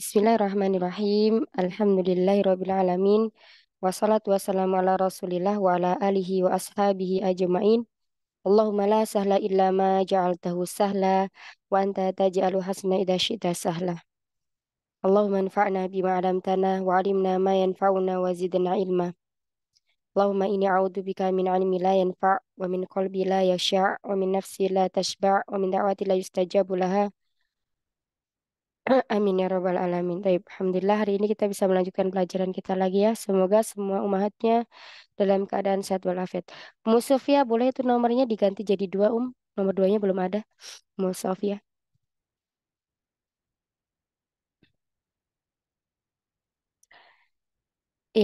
Bismillahirrahmanirrahim. Alhamdulillahirrabbilalamin. Wassalatu wassalamu ala rasulillah wa ala alihi wa ashabihi ajma'in. Allahumma la sahla illa ma ja'altahu sahla wa anta taj'alu hasna idha syi'ta sahla. Allahumma anfa'na bima 'allamtana wa 'allimna ma yanfa'una wa zidna ilma. Allahumma inni bika min 'ilmin la yanfa' wa min qalbi la yasha' wa min nafsi la tashba' wa min da'wati la yustajabu laha. Amin ya rabbal alamin. Baik, alhamdulillah hari ini kita bisa melanjutkan pelajaran kita lagi ya. Semoga semua umahatnya dalam keadaan sehat walafiat. Musofia boleh itu nomornya diganti jadi dua um? Nomor duanya belum ada. Musofia.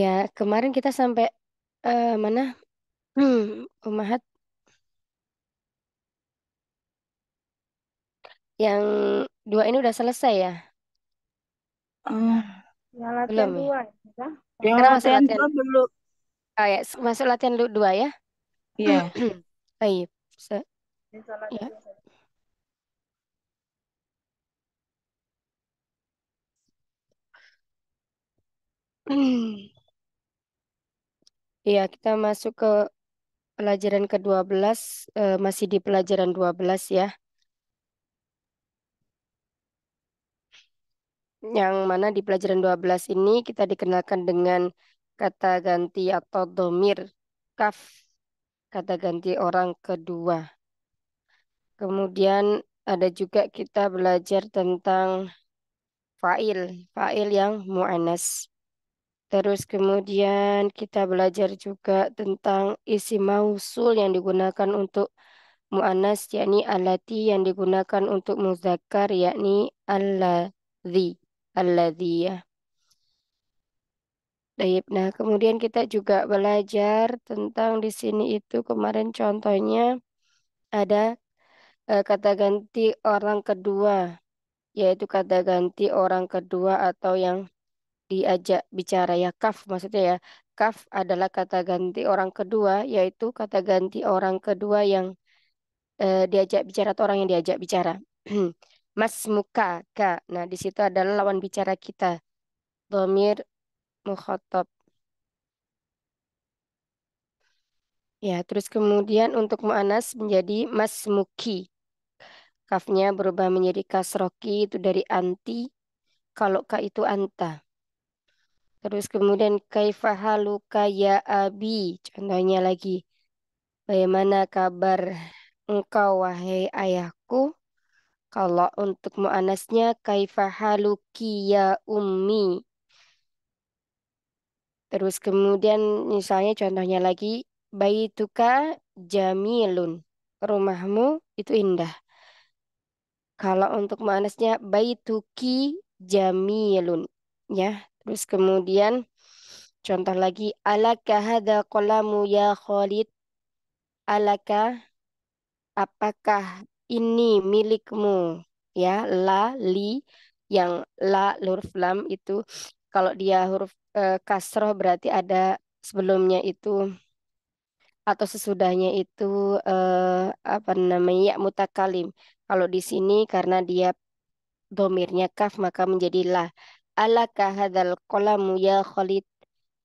Ya, kemarin kita sampai Uh, mana? Umahat. Yang dua ini udah selesai ya? Iya. Yang Belum ya? ya, latihan latihan Oh ya, masuk latihan dulu dua ya? Iya. Baik, oh, iya. se Iya, kita masuk ke pelajaran ke-12, eh, masih di pelajaran 12 ya. Yang mana di pelajaran 12 ini kita dikenalkan dengan kata ganti atau domir, kaf, kata ganti orang kedua. Kemudian ada juga kita belajar tentang fa'il, fa'il yang mu'anas. Terus kemudian kita belajar juga tentang isi mausul yang digunakan untuk mu'anas, yakni alati yang digunakan untuk muzakkar, yakni alladhi, ya. Baik, nah kemudian kita juga belajar tentang di sini itu kemarin contohnya ada uh, kata ganti orang kedua, yaitu kata ganti orang kedua atau yang diajak bicara ya kaf maksudnya ya kaf adalah kata ganti orang kedua yaitu kata ganti orang kedua yang eh, diajak bicara atau orang yang diajak bicara mas muka ka nah di situ adalah lawan bicara kita domir mukhotob ya terus kemudian untuk mu'anas menjadi mas muki kafnya berubah menjadi kasroki itu dari anti kalau ka itu anta Terus kemudian kaifahalu kaya abi. Contohnya lagi. Bagaimana kabar engkau wahai ayahku? Kalau untuk mu'anasnya kaifa haluki ya ummi. Terus kemudian misalnya contohnya lagi. Baituka jamilun. Rumahmu itu indah. Kalau untuk mu'anasnya baituki jamilun. Ya, Terus kemudian contoh lagi alaka hadza qalamu ya Khalid. Alaka apakah ini milikmu? Ya, la li yang la huruf lam itu kalau dia huruf e, kasroh berarti ada sebelumnya itu atau sesudahnya itu e, apa namanya ya mutakalim. Kalau di sini karena dia domirnya kaf maka menjadi la. Alaka hadal kolamu ya Khalid.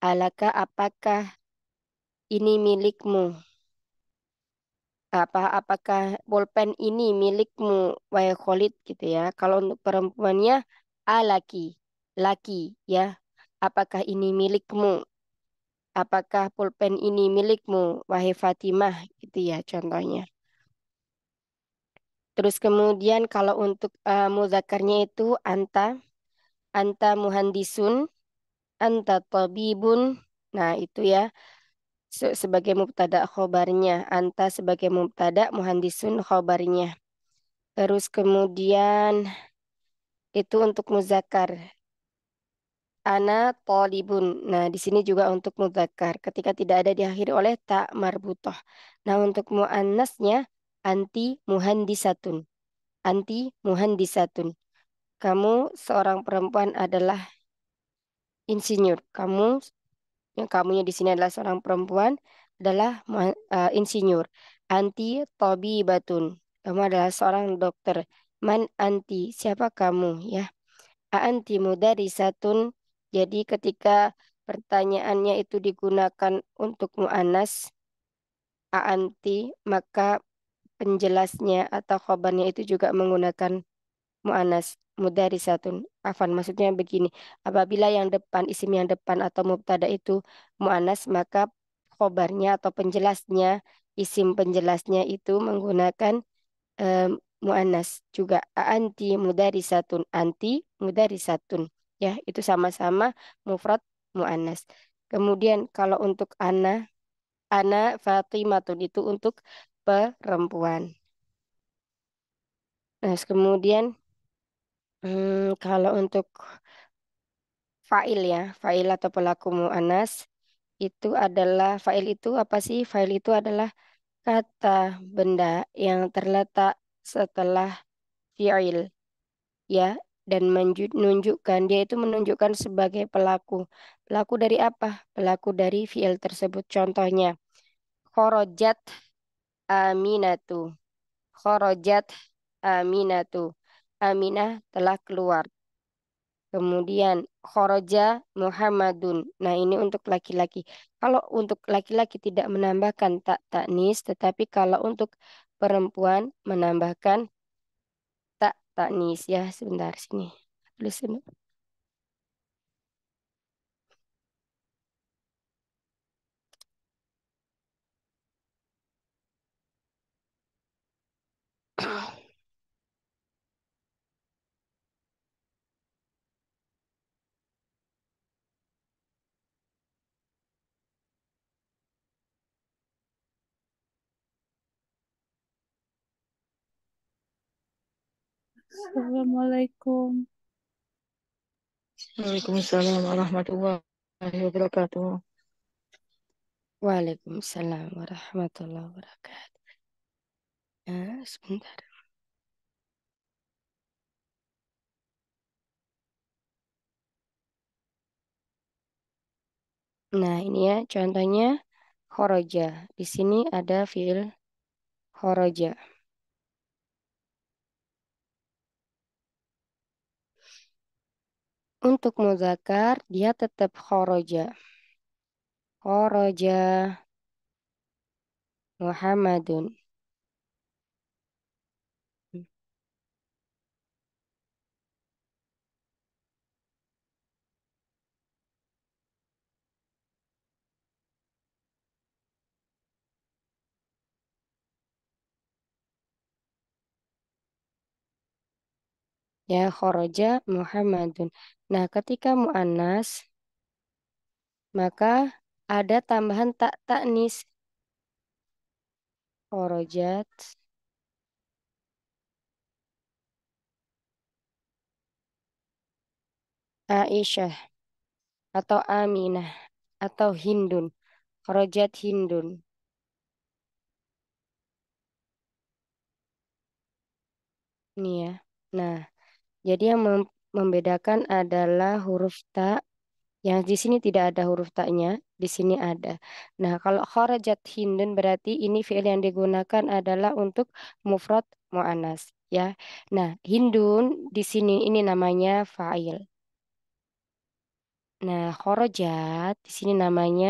Alaka apakah ini milikmu? Apa apakah pulpen ini milikmu wahai Khalid gitu ya. Kalau untuk perempuannya alaki, laki ya. Apakah ini milikmu? Apakah pulpen ini milikmu wahai Fatimah gitu ya contohnya. Terus kemudian kalau untuk uh, muzakarnya itu anta anta muhandisun, anta tabibun. Nah, itu ya sebagai mubtada khobarnya, anta sebagai mubtada muhandisun khobarnya. Terus kemudian itu untuk muzakar. Ana tolibun. Nah, di sini juga untuk muzakar. Ketika tidak ada diakhiri oleh tak marbutoh. Nah, untuk muannasnya anti muhandisatun. Anti muhandisatun kamu seorang perempuan adalah insinyur. Kamu yang kamunya di sini adalah seorang perempuan adalah uh, insinyur. Anti Tobi Batun. Kamu adalah seorang dokter. Man anti siapa kamu ya? Anti Satun. Jadi ketika pertanyaannya itu digunakan untuk mu'anas, anti maka penjelasnya atau khobarnya itu juga menggunakan mu'anas mudari mudarisatun. Afan maksudnya begini, apabila yang depan isim yang depan atau mubtada itu mu'anas maka kobarnya atau penjelasnya isim penjelasnya itu menggunakan um, muannas juga anti mudari mudarisatun anti mudari mudarisatun ya itu sama-sama mufrad mu'anas. Kemudian kalau untuk ana ana Fatimatun itu untuk perempuan. Nah, kemudian Hmm, kalau untuk fa'il ya, fa'il atau pelaku mu'anas itu adalah fa'il itu apa sih? Fa'il itu adalah kata benda yang terletak setelah fi'il ya dan menunjukkan dia itu menunjukkan sebagai pelaku. Pelaku dari apa? Pelaku dari fi'il tersebut. Contohnya korojat aminatu. korojat aminatu Aminah telah keluar. Kemudian khoroja Muhammadun. Nah ini untuk laki-laki. Kalau untuk laki-laki tidak menambahkan tak taknis, tetapi kalau untuk perempuan menambahkan tak taknis ya. Sebentar sini. Tulis dulu. Assalamualaikum. Waalaikumsalam warahmatullahi wabarakatuh. Waalaikumsalam warahmatullahi wabarakatuh. Ya, sebentar. Nah, ini ya contohnya horoja. Di sini ada fiil horoja. Untuk muzakar, dia tetap khoroja. Khoroja Muhammadun. ya khoroja Muhammadun. Nah, ketika mu'anas, maka ada tambahan tak taknis. Khorojat. Aisyah atau Aminah atau Hindun. Khorojat Hindun. Nih ya. Nah, jadi yang mem membedakan adalah huruf ta yang di sini tidak ada huruf taknya, di sini ada. Nah, kalau kharajat hindun berarti ini fiil yang digunakan adalah untuk mufrad muannas, ya. Nah, hindun di sini ini namanya fa'il. Nah, kharajat di sini namanya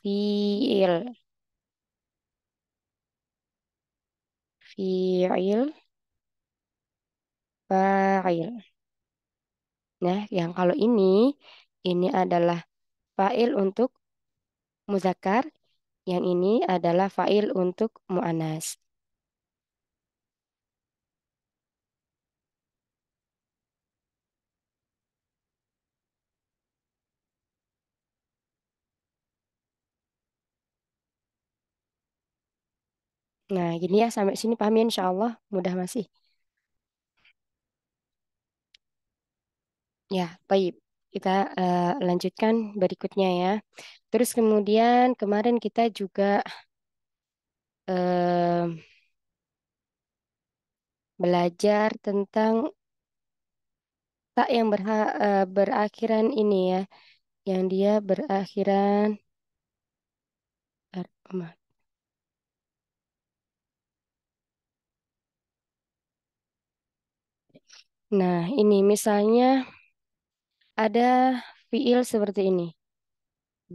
fiil. Fiil fa'il. Nah, yang kalau ini, ini adalah fa'il untuk muzakar, yang ini adalah fa'il untuk mu'anas. Nah, gini ya sampai sini paham ya insya Allah. Mudah masih. Ya, baik. Kita uh, lanjutkan berikutnya ya. Terus kemudian kemarin kita juga uh, belajar tentang tak yang berha uh, berakhiran ini ya, yang dia berakhiran Nah, ini misalnya ada fiil seperti ini.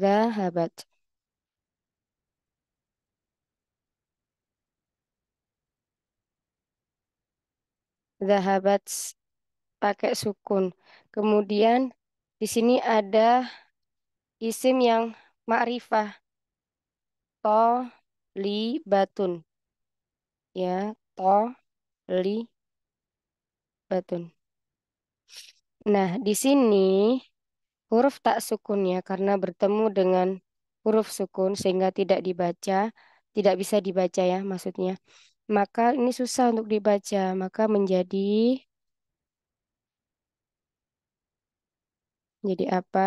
Zahabat. Zahabat pakai sukun. Kemudian di sini ada isim yang ma'rifah. To li batun. Ya, to li batun. Nah, di sini huruf tak sukunnya karena bertemu dengan huruf sukun sehingga tidak dibaca, tidak bisa dibaca ya maksudnya. Maka ini susah untuk dibaca, maka menjadi jadi apa?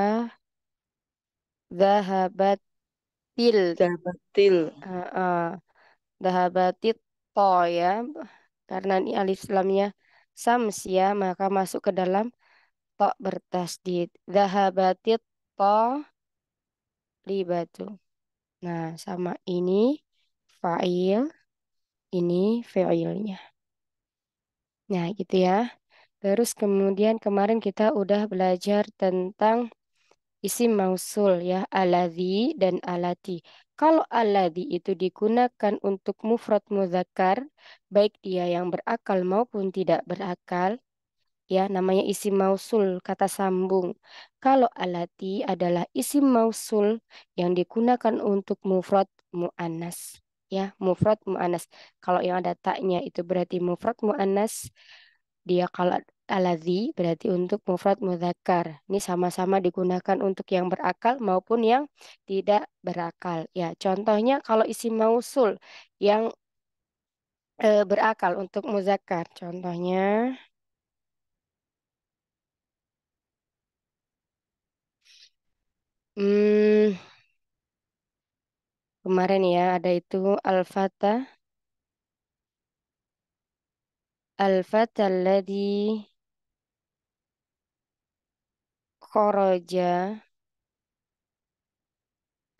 Zahabatil. Zahabatil. Uh, uh. Zahabatil to ya. Karena ini alif lamnya samsia ya, maka masuk ke dalam to bertasdid. Zahabatit to libatu. Nah, sama ini fa'il, ini fa'ilnya. Nah, gitu ya. Terus kemudian kemarin kita udah belajar tentang isim mausul ya aladhi dan alati. Kalau aladhi itu digunakan untuk mufrad muzakkar, baik dia yang berakal maupun tidak berakal, ya namanya isi mausul kata sambung. Kalau alati adalah isi mausul yang digunakan untuk mufrad muannas ya mufrad muannas. Kalau yang ada taknya itu berarti mufrad muannas. Dia kalau alati berarti untuk mufrad mudzakkar. Ini sama-sama digunakan untuk yang berakal maupun yang tidak berakal. Ya, contohnya kalau isi mausul yang e, berakal untuk muzakkar. Contohnya Hmm, kemarin ya ada itu al Alfata al koroja alladhi kharaja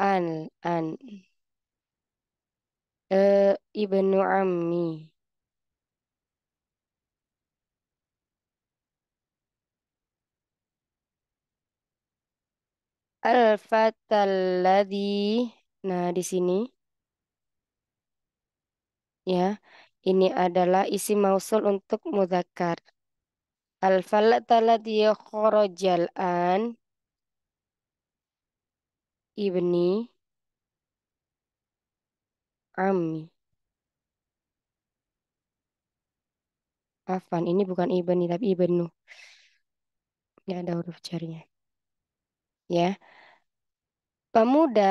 an an eh ibnu ammi. Al-fatalladhi. Nah, di sini. Ya. Ini adalah isi mausul untuk mudhakar. Al-fatalladhi khorojal'an. ibni ami. Afan, ini bukan ibni tapi ibnu. Ya, ada huruf carinya, Ya pemuda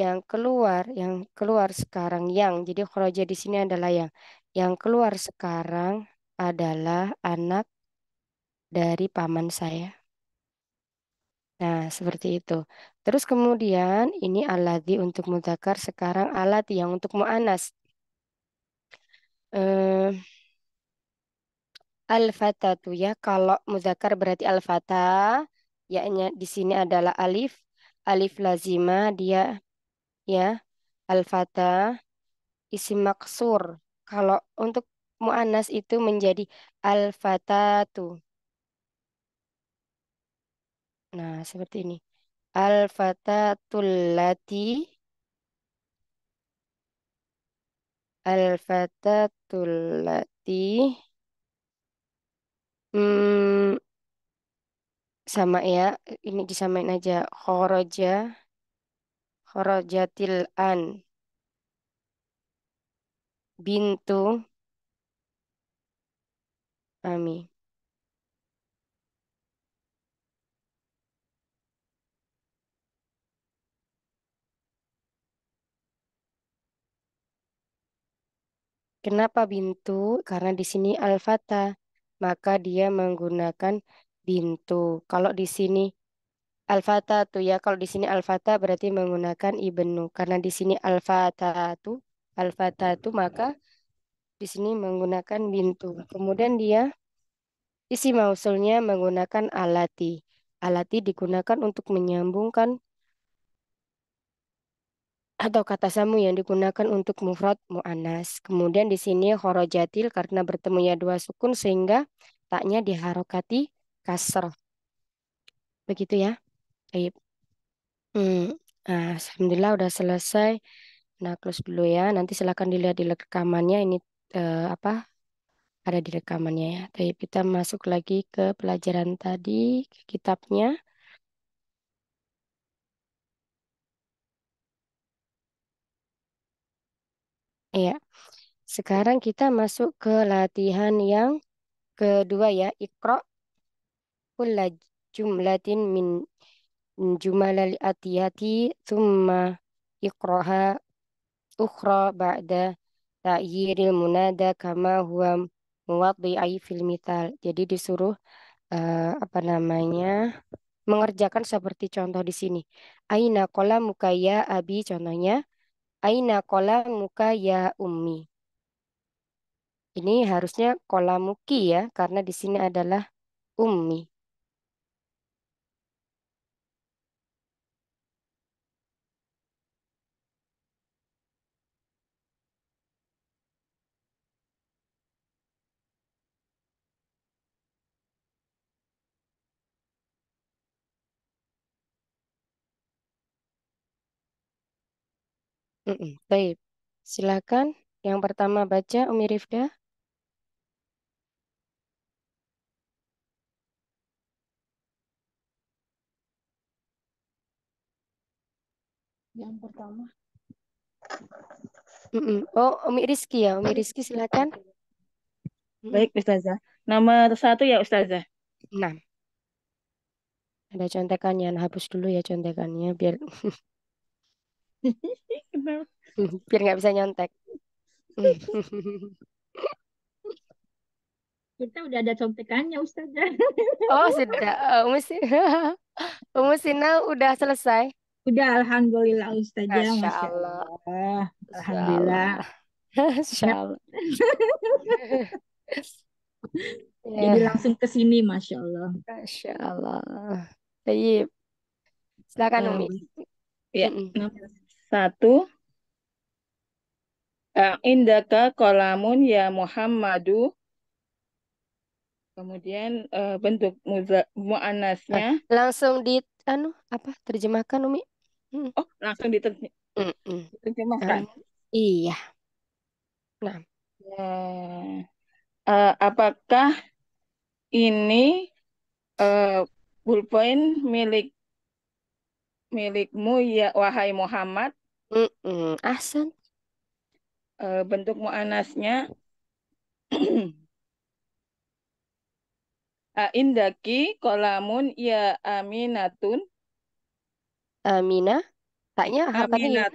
yang keluar, yang keluar sekarang yang. Jadi kroja di sini adalah yang. Yang keluar sekarang adalah anak dari paman saya. Nah, seperti itu. Terus kemudian ini alati untuk mudakar, sekarang alat yang untuk mu'anas. Eh, al ya, kalau mudakar berarti alfata yaknya di sini adalah alif, alif lazima dia ya alfata isi isim maksur. Kalau untuk mu'anas itu menjadi alfata tu Nah, seperti ini. alfata tulati lati tulati lati hmm, sama ya ini disamain aja khoroja khorojatil tilan bintu ami Kenapa bintu? Karena di sini alfata maka dia menggunakan bintu. Kalau di sini alfata tuh ya, kalau di sini alfata berarti menggunakan ibnu. Karena di sini alfata tuh, alfata tuh maka di sini menggunakan bintu. Kemudian dia isi mausulnya menggunakan alati. Alati digunakan untuk menyambungkan atau kata samu yang digunakan untuk mufrad muanas Kemudian di sini horojatil karena bertemunya dua sukun sehingga taknya diharokati kasar. Begitu ya. Baik. Hmm, nah, alhamdulillah udah selesai. Nah, close dulu ya. Nanti silahkan dilihat di rekamannya ini uh, apa? Ada di rekamannya ya. Tapi kita masuk lagi ke pelajaran tadi, ke kitabnya. Iya. Sekarang kita masuk ke latihan yang kedua ya, ikro kulla jumlatin min jumalal atiyati thumma ikroha ukhra ba'da ta'yiril munada kama huwa muwaddi'i fil mithal. Jadi disuruh uh, apa namanya mengerjakan seperti contoh di sini. Aina kola muka ya abi contohnya. Aina kola muka ya ummi. Ini harusnya kola muki ya karena di sini adalah ummi. Mm-mm. Baik, silakan. Yang pertama baca Umi Rifda. Yang pertama. Mm-mm. Oh, Umi Rizky ya. Umi Rizky silakan. Baik, Ustazah. nama satu ya, Ustazah. Nah, ada contekannya. Nah, hapus dulu ya contekannya biar Biar nggak bisa nyontek. Kita udah ada contekannya Ustazah. Oh sudah, eh, Umusina. Umusina udah selesai. Udah Alhamdulillah Ustazah. Masya, Masya Alhamdulillah. Masya Jadi ya. langsung ke sini Masya Allah. Masya Allah. Tayyip. Silakan eh, Umi. ya. Satu, eh, Indaka kolamun ya Muhammadu. Kemudian uh, bentuk mu'anasnya. Eh, langsung di anu apa terjemahkan Umi? hmm. Oh, langsung diter mm -mm. diterjemahkan. Um, iya. Nah. Ya. Uh, apakah ini uh, milik milikmu ya wahai Muhammad? Mm-mm. Ahsan. Eh, bentuk mu'anasnya Indaki kolamun ya aminatun. Amina. Taknya apa ini? Ya?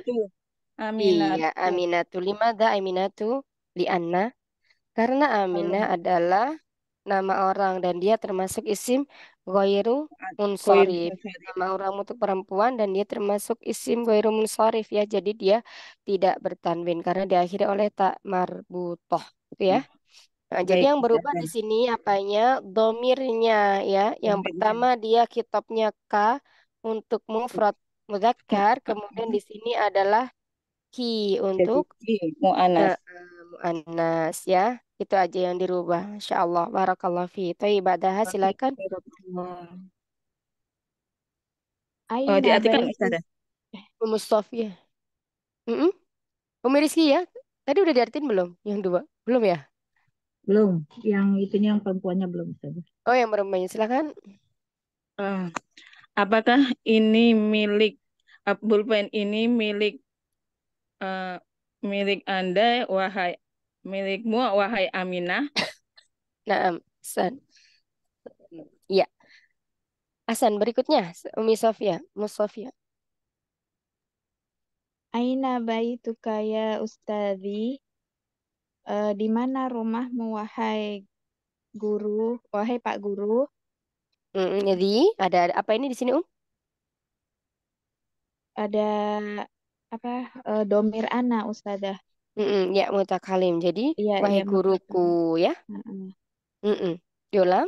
Aminatu. Iya, Aminatu. Lima da Aminatu li'anna. Karena Aminah hmm. adalah nama orang dan dia termasuk isim Goyru munsorif. Nama orang untuk perempuan dan dia termasuk isim goyru munsorif ya. Jadi dia tidak bertanwin karena diakhiri oleh tak marbutoh gitu ya. Hmm. Nah, Baik, jadi yang berubah ya. di sini apanya? Domirnya ya. Yang Baik. pertama dia kitabnya K untuk mufrad muzakkar, kemudian di sini adalah ki untuk mu'anas. Uh, mu'anas ya. Itu aja yang dirubah. Insya Allah. Barakallah fi. Tapi badaha silakan. Aina Oh, diartikan baik. Ustazah. Umus Sofia. Ya. Mm -mm. Umi Rizky ya. Tadi udah diartin belum? Yang dua. Belum ya? Belum. Yang itunya yang perempuannya belum. Ustazah. Oh, yang perempuannya. Silakan. Uh, apakah ini milik uh, eh, Pen? ini milik uh, milik Anda wahai milikmu, wahai Aminah. Naam, San. Ya. Asan, berikutnya Umi Sofia, Umi Sofia. Aina baituka ya Ustadi, Uh, eh, di mana rumahmu wahai guru, wahai Pak Guru? Mm, jadi ada, apa ini di sini, Um? Ada apa? Uh, domir ana ustazah. Mm-mm, ya mutakalim. Jadi, Iya iya wahai guruku mutakalim. ya. Mm-mm. Diulang.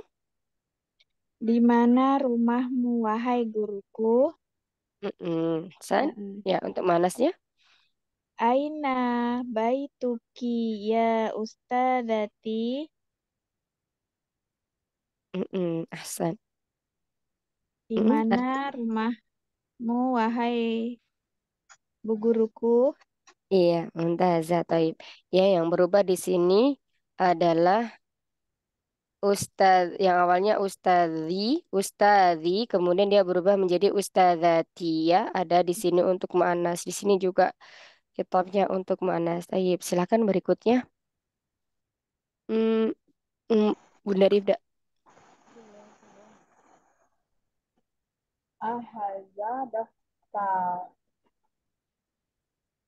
Di mana rumahmu, wahai guruku? Mm-mm. San. Mm-mm. Ya, untuk manasnya. Aina baituki ya ustadati? Mm-mm. Ahsan. Di Mhm. mana rumahmu, wahai bu guruku? Iya, entah taib. Ya, yang berubah di sini adalah ustaz yang awalnya ustazi, ustazi, kemudian dia berubah menjadi ustazatia. Ada di sini untuk muannas. Di sini juga kitabnya untuk muannas. Taib. Silakan berikutnya. Hmm, hmm Bunda Rifda. Ahaza daftar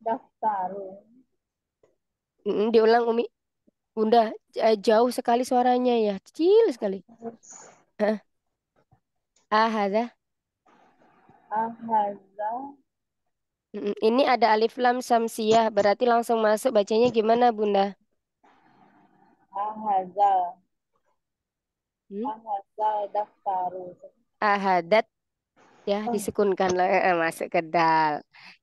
daftar. Mm, diulang Umi. Bunda, eh, jauh sekali suaranya ya, kecil sekali. Hah. Ahada. Ini ada alif lam samsiah, berarti langsung masuk bacanya gimana Bunda? ahaza, Hmm? Ahazal daftar. Ahadat ya oh. disekunkan eh, masuk ke dal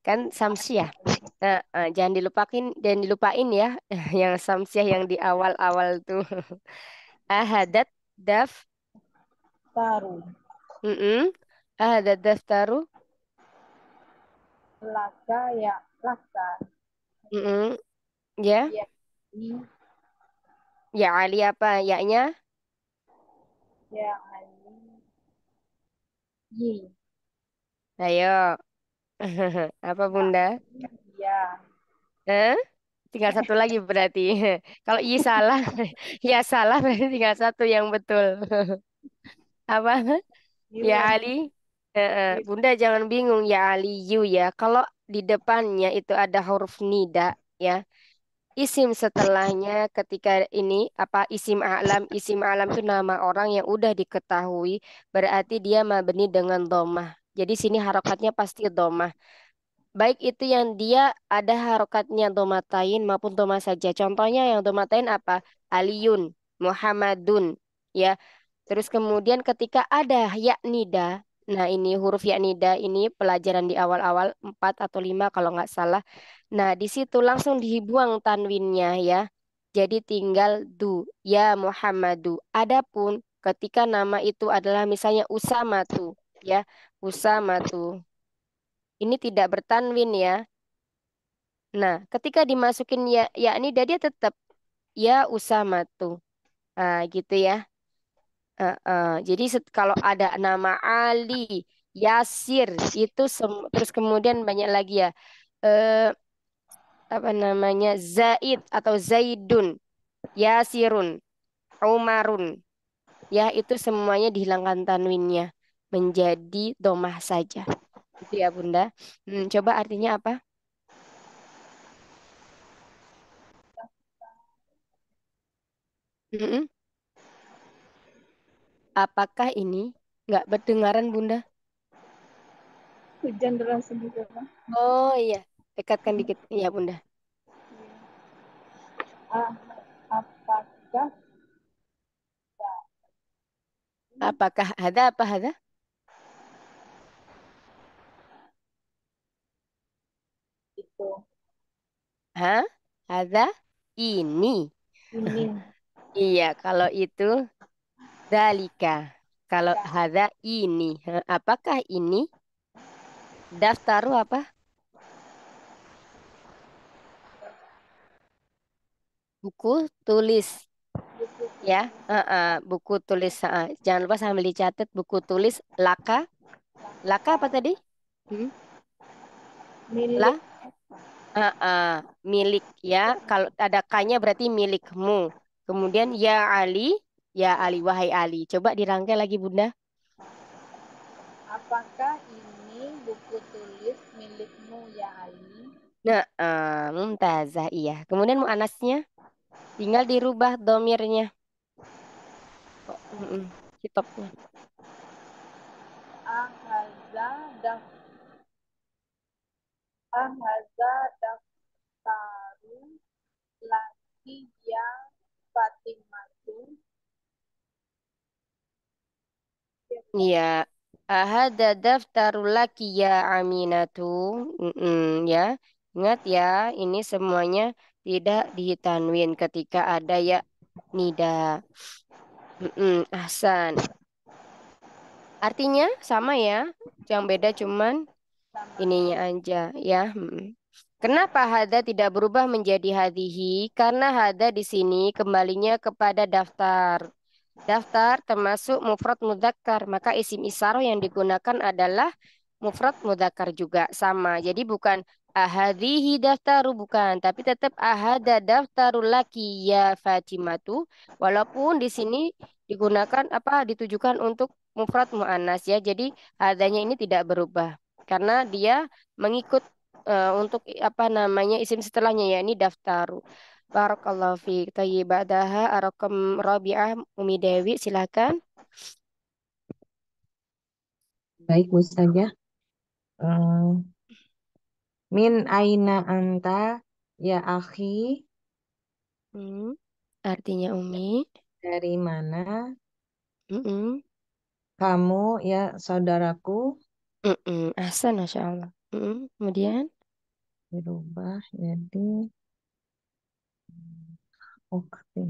kan samsiah ya? nah, eh, jangan dilupakin jangan dilupain ya yang samsia ya, yang di awal awal tuh ahadat daf taru mm -mm. ahadat daf taru laka ya laka mm -mm. ya ya, ya ali apa ya nya ya ali Ayo. Apa iya. Bunda? Iya. Eh? Tinggal satu lagi berarti. Kalau i salah, ya salah berarti tinggal satu yang betul. Apa? Iya. Ya Ali. Eh, eh. Bunda jangan bingung ya Ali you ya. Kalau di depannya itu ada huruf nida ya. Isim setelahnya ketika ini apa isim alam, isim alam itu nama orang yang udah diketahui berarti dia mabni dengan domah jadi sini harokatnya pasti doma. Baik itu yang dia ada harokatnya domatain maupun doma saja. Contohnya yang domatain apa? Aliun Muhammadun. ya. Terus kemudian ketika ada yaknida, nah ini huruf yaknida ini pelajaran di awal-awal 4 atau 5 kalau nggak salah. Nah di situ langsung dibuang tanwinnya ya. Jadi tinggal du, ya Muhammadu. Adapun ketika nama itu adalah misalnya Usama tuh, ya usamatu. Ini tidak bertanwin ya. Nah, ketika dimasukin ya ya ini dia tetap ya usamatu. Nah, gitu ya. Uh, uh. Jadi kalau ada nama Ali, Yasir itu terus kemudian banyak lagi ya. Uh, apa namanya? Zaid atau Zaidun, Yasirun, Umarun. Ya, itu semuanya dihilangkan tanwinnya menjadi domah saja. Itu ya Bunda. Hmm, coba artinya apa? Hmm? -mm. Apakah ini nggak berdengaran Bunda? Hujan deras juga. Oh iya, dekatkan dikit ya Bunda. Iya. Ah, apakah apakah ada apa ada ha ada ini iya kalau itu dalika kalau ada ini apakah ini daftar apa buku tulis ya uh, uh, buku tulis uh, jangan lupa sambil dicatat buku tulis laka laka apa tadi hmm? milik Uh, uh, milik ya. Kalau ada kanya berarti milikmu. Kemudian ya Ali, ya Ali wahai Ali. Coba dirangkai lagi Bunda. Apakah ini buku tulis milikmu ya Ali? Nah, uh, mumtazah iya. Kemudian mu anasnya, tinggal dirubah domirnya. Oh, uh, uh, Ahaza haza daftaru laki ya Fatimatu. Iya. Ahada daftaru laki ya Aminatu. Mm -mm, ya. Ingat ya, ini semuanya tidak ditanwin ketika ada ya nida. Mm -mm, Hasan. Artinya sama ya. Yang beda cuman ininya aja ya. Hmm. Kenapa hada tidak berubah menjadi hadihi? Karena hada di sini kembalinya kepada daftar. Daftar termasuk mufrad mudzakkar, maka isim isyarah yang digunakan adalah mufrad mudzakkar juga sama. Jadi bukan ahadihi daftaru bukan, tapi tetap ahada daftaru laki ya Fatimatu. Walaupun di sini digunakan apa ditujukan untuk mufrad muannas ya. Jadi hadanya ini tidak berubah karena dia mengikut uh, untuk apa namanya isim setelahnya ya ini daftaru. Barakallahu fi. tayyibadaha Arakum Rabi'ah Umi Dewi silakan. Baik Bu saja. Uh, eh, min aina anta ya akhi. Hmm, artinya Umi. Dari mana? Mm -mm. Kamu ya saudaraku. Mm-mm. ahsan Masya Allah, Mm-mm. kemudian? Dirubah jadi ukti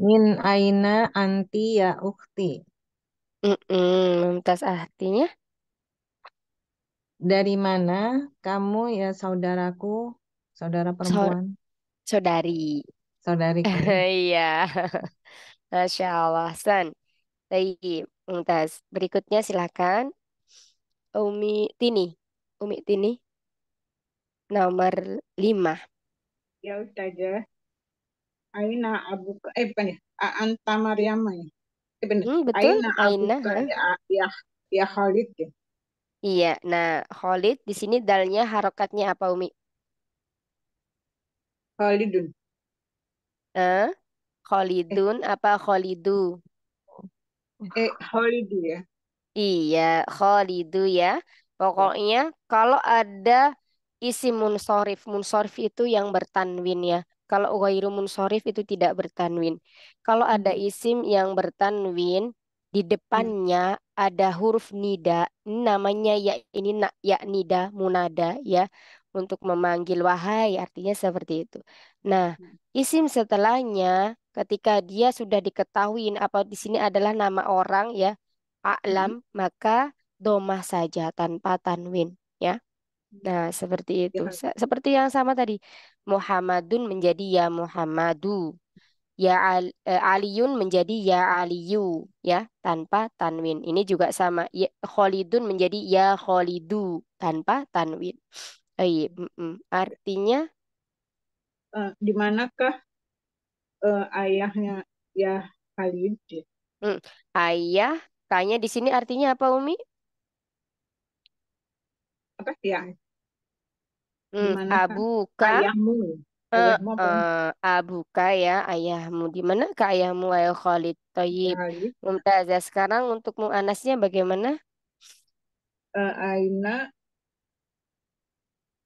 Min aina anti ya Mumtaz mm -mm. artinya? Dari mana kamu ya saudaraku, saudara perempuan perempuan? saudari. saudari, Iya. Masya Allah, ahsan. Baik, mumtaz. Berikutnya silakan. Umi Tini. Umi Tini nomor lima. Ya Ustazah. Aina Abu eh bukan ya. Anta Mariamah ya. Eh Hmm, betul. Aina Aina. Abuka, ya, ya, ya Khalid ya. Iya. Nah, Khalid di sini dalnya harokatnya apa Umi? Khalidun. Eh? Khalidun eh. apa Khalidu? Eh, Khalidu ya. Iya, Khalidu ya. Iya. Pokoknya kalau ada isim munsorif, munsorif itu yang bertanwin ya. Kalau ghairu munsorif itu tidak bertanwin. Kalau ada hmm. isim yang bertanwin, di hmm. depannya ada huruf nida, namanya ya ini nak ya nida munada ya untuk memanggil wahai artinya seperti itu. Nah, hmm. isim setelahnya ketika dia sudah diketahui apa di sini adalah nama orang ya A'lam hmm. maka doma saja tanpa tanwin ya. Hmm. Nah, seperti itu. Ya. Seperti yang sama tadi. Muhammadun menjadi ya Muhammadu. Ya al, e, Aliyun menjadi ya Aliyu ya tanpa tanwin. Ini juga sama. Ya, Khalidun menjadi ya Khalidu tanpa tanwin. Oh, iya. Artinya uh, di manakah uh, ayahnya ya Khalid? Ya? Hmm. Ayah Tanya di sini artinya apa, Umi? Apa ya? Hmm, abuka. ayahmu? Eh, ayahmu Uh, uh, abuka ya, ayahmu. Di mana ke ayahmu, ayah Khalid? Toyib. Khalid. Sekarang untuk mu'anasnya bagaimana? Uh, Aina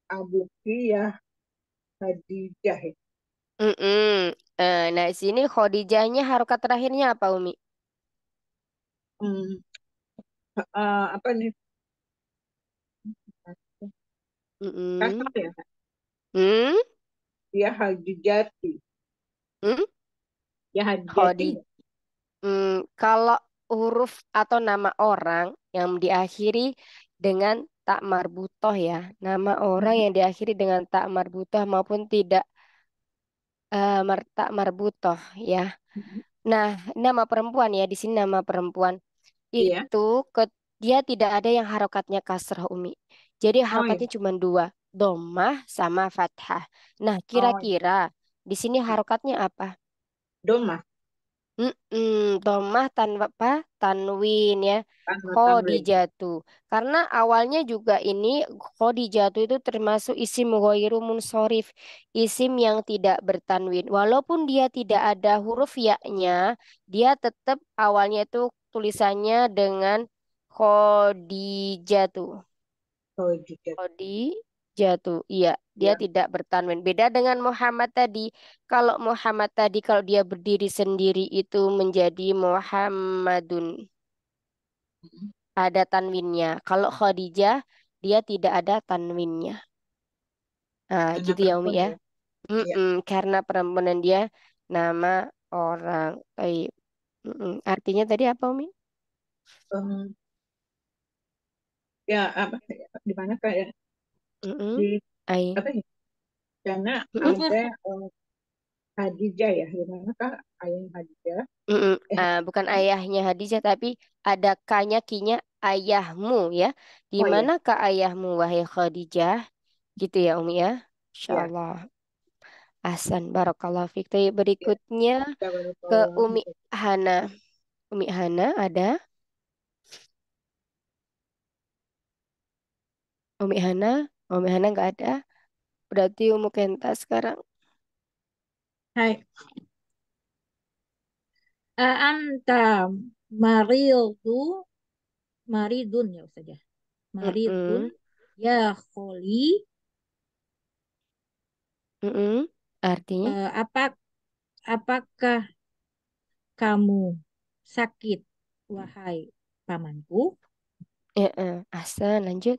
abuki ya Khadijah. Mm -mm. Uh, nah, sini Khadijahnya harokat terakhirnya apa, Umi? Hmm. Uh, apa nih? mm Kasar ya? Hmm? Ya Hmm? Ya Haji hmm? Ya ya? hmm, kalau huruf atau nama orang yang diakhiri dengan tak marbutoh ya. Nama orang yang diakhiri dengan tak marbutoh maupun tidak uh, mar, tak marbutoh ya. Mm-hmm. Nah, nama perempuan ya. Di sini nama perempuan. Iya. itu ke, dia tidak ada yang harokatnya kasrah Umi. Jadi oh, iya. harokatnya Oh, cuma dua, domah sama fathah. Nah, kira oh, kira-kira di sini hmm. harokatnya apa? domah Mm-mm, domah tanpa tanwin ya. Kodi jatuh. Karena awalnya juga ini jatuh itu termasuk isim ghairu munsorif. Isim yang tidak bertanwin. Walaupun dia tidak hmm. ada huruf ya-nya, dia tetap awalnya itu tulisannya dengan Khadijatu. Khadijatu. tuh, Iya, dia ya. tidak bertanwin. Beda dengan Muhammad tadi. Kalau Muhammad tadi kalau dia berdiri sendiri itu menjadi Muhammadun. Mm-hmm. Ada tanwinnya. Kalau Khadijah dia tidak ada tanwinnya. Nah, Karena gitu ya Umi ya. Mm -mm, ya. Iya. Karena perempuan dia nama orang. Baik. Artinya tadi apa, Umi? Um, ya apa di mana Ya? Mm-mm. di Ay. apa ya? Karena Mm-mm. ada um, Hadijah ya, di mana kak ayah Hadijah? Mm-mm. Eh, Ah, bukan ayahnya Hadijah, tapi ada kanya kinya ayahmu ya. Di oh iya. mana kak ayahmu wahai Khadijah? Gitu ya, Umi ya. Iya. Insya ya. Hasan Barokallah Fik. berikutnya ya, ke Umi Hana. Umi Hana ada? Umi Hana? Umi Hana nggak ada? Berarti Umu Kenta sekarang. Hai. Eh, Anta maridu maridun ya ya. Maridun mm -hmm. ya kholi. Mm -hmm. Artinya? Uh, apa, apakah kamu sakit, wahai pamanku? Ya, uh, asa lanjut.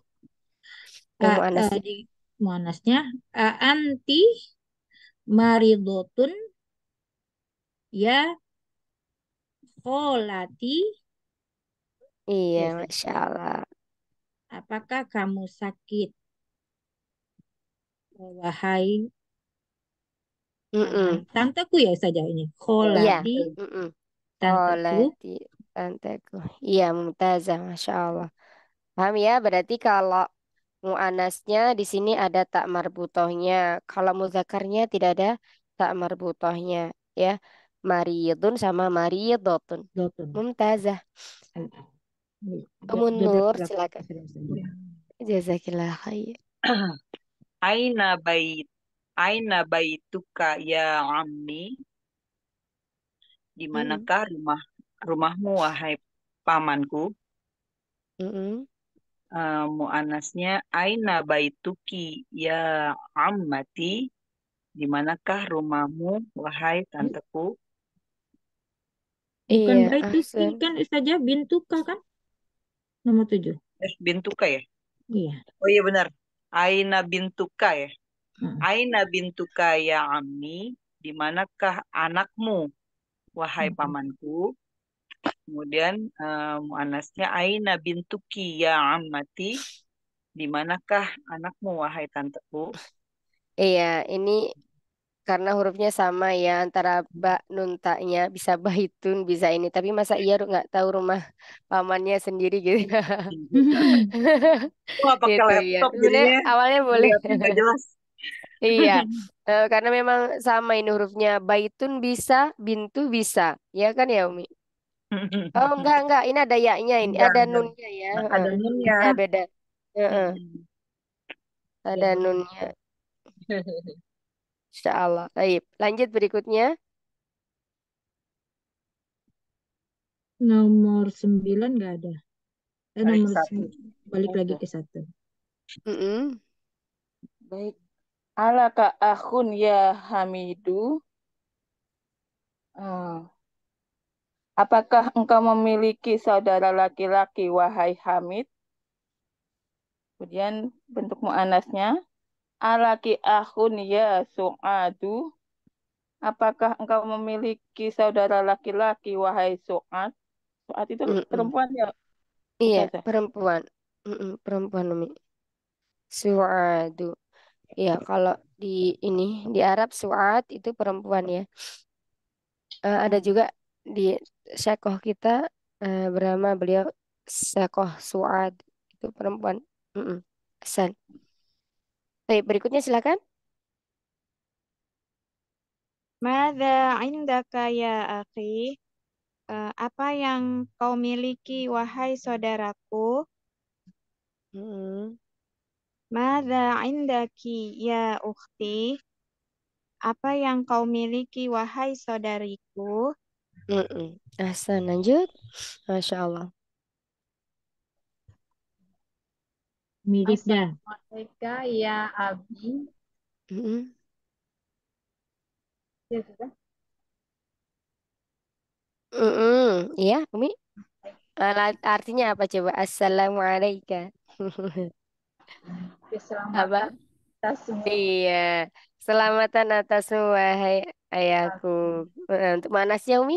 Uh, uh, di uh, anti maridotun ya kolati iya, iya masya Allah apakah kamu sakit wahai Mm-mm. Tanteku ya saja ini. Kholati. Iya. Tanteku. Kholati. Tanteku. Iya, mumtazah. Masya Allah. Paham ya? Berarti kalau mu'anasnya di sini ada tak marbutohnya. Kalau muzakarnya tidak ada tak marbutohnya. Ya. Mariyadun sama Mariyadotun. Dotun. Mumtazah. Nur, silakan. Jazakillah khair. Aina bait Aina baituka ya ammi? Di hmm. manakah mm-hmm. rumah rumahmu wahai pamanku? Mm-hmm. Uh, eh, muanasnya aina baituki ya ammati? Di manakah rumahmu wahai tanteku? Bukan Iya, baituki ahsan. kan saja bintuka kan? Nomor tujuh. Eh, bintuka ya? Iya. Oh iya benar. Aina bintuka ya? Hmm. Aina bintuka ya ammi, di manakah anakmu, wahai hmm. pamanku? Kemudian uh, eh, muanasnya aina bintuki ya ammati, di manakah anakmu, wahai tanteku? Iya, ini karena hurufnya sama ya antara ba nuntanya bisa bahitun bisa ini tapi masa iya nggak tahu rumah pamannya sendiri gitu hmm. Wah, gitu iya. laptop ya. Sebenarnya awalnya boleh jelas Iya, eh, karena memang sama ini hurufnya. Baitun bisa, bintu bisa. Ya kan ya Umi? Oh enggak enggak, ini ada ya-nya ini, ada enggak. nunnya ya. Nah, ada nunnya. Nah, beda beda. uh -uh. Hmm. ada nunnya. Insyaallah. Baik, lanjut berikutnya. Nomor sembilan nggak ada. Eh, nomor satu. balik lagi ke satu. Mm-mm. Baik Alaka akun ya Hamidu? Hmm. Apakah engkau memiliki saudara laki-laki, wahai Hamid? Kemudian bentuk mu'anasnya. Alaki akun ya Su'adu? Apakah engkau memiliki saudara laki-laki, wahai Su'ad? Su'ad itu mm -mm. perempuan ya? Iya, ya? perempuan. Mm -mm, perempuan, Umi. Su'adu. Ya, kalau di ini di Arab suat itu perempuan ya. Uh, ada juga di Syekoh kita uh, bernama beliau Syekoh suat itu perempuan. Mm -mm. Hasan. Baik, berikutnya silakan. Mada indaka ya akhi? Eh, apa yang kau miliki wahai saudaraku? Hmm. Mada indaki ya ukti Apa yang kau miliki wahai saudariku? Mm-mm. lanjut. Masya Allah. Miliknya. Mereka ya Abi. Mm-mm. Ya sudah. Mm-mm. Iya, Umi. Artinya apa coba? Assalamualaikum. keselamatan Apa? semua. Iya. Selamatan atas semua, hai ayahku. Eh, untuk mana sih, Umi?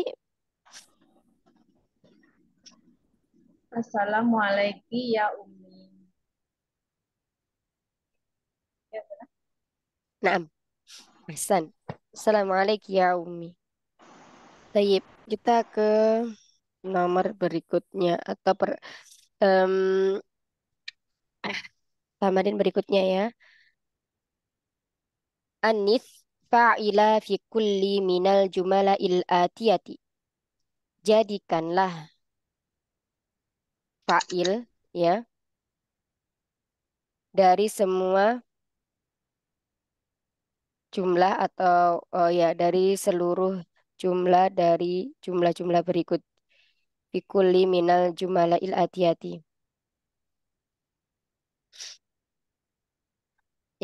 Assalamualaikum ya Umi. Ya, Naam. Hasan. Assalamualaikum ya Umi. Baik, kita ke nomor berikutnya atau per um, eh Tamarin berikutnya ya. Anis fa'ila fi kulli minal il atiyati. Jadikanlah fa'il ya dari semua jumlah atau oh ya dari seluruh jumlah dari jumlah-jumlah berikut. Fi kulli minal il atiyati.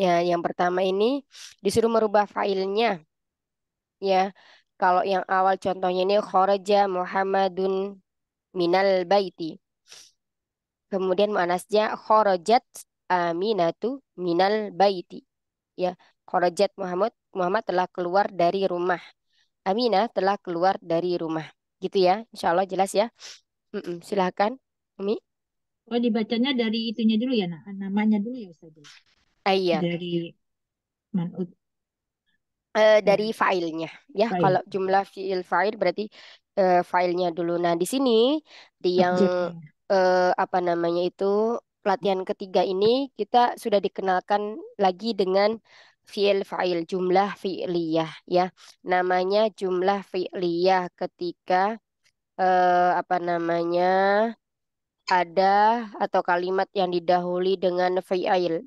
Ya, yang pertama ini disuruh merubah failnya. Ya, kalau yang awal contohnya ini Khoreja Muhammadun minal baiti. Kemudian muannasnya Khorojat Aminatu minal baiti. Ya, Khorojat Muhammad Muhammad telah keluar dari rumah. Aminah telah keluar dari rumah. Gitu ya. Insya Allah jelas ya. Mm -mm, silakan, Umi. Oh, dibacanya dari itunya dulu ya, nah namanya dulu ya Ustazah. Ya? Uh, iya. dari manut Eh, dari filenya ya file kalau jumlah fiil file berarti uh, filenya dulu nah di sini di yang uh, apa namanya itu pelatihan ketiga ini kita sudah dikenalkan lagi dengan fiil fa'il jumlah fi'liyah ya namanya jumlah fi'liyah ketika eh, apa namanya ada atau kalimat yang didahului dengan fi'il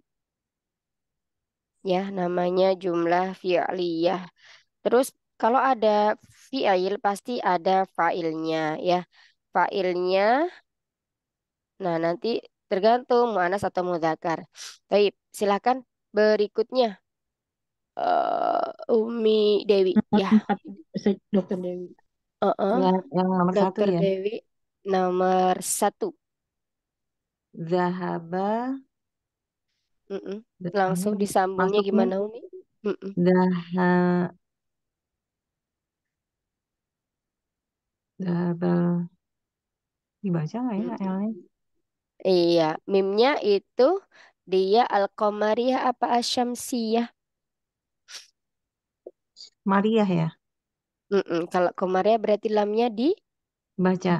ya namanya jumlah fi'liyah. Terus kalau ada fi'il pasti ada fa'ilnya ya. Fa'ilnya nah nanti tergantung mu'anas atau mudzakkar. Baik, silakan berikutnya uh, Umi Dewi ya. Dokter Dewi. Uh -uh. Yang, yang nomor Dokter satu ya. Dewi nomor satu. Zahaba Mm-mm. Langsung disambungnya Masuk gimana Umi? Eh, dah, dah, dibaca nggak ya Mm-mm. Iya, mimnya itu dia Al-Qamariyah apa Asyamsiyah? Maria ya, Mm-mm. Kalau Qamariyah berarti lamnya di baca.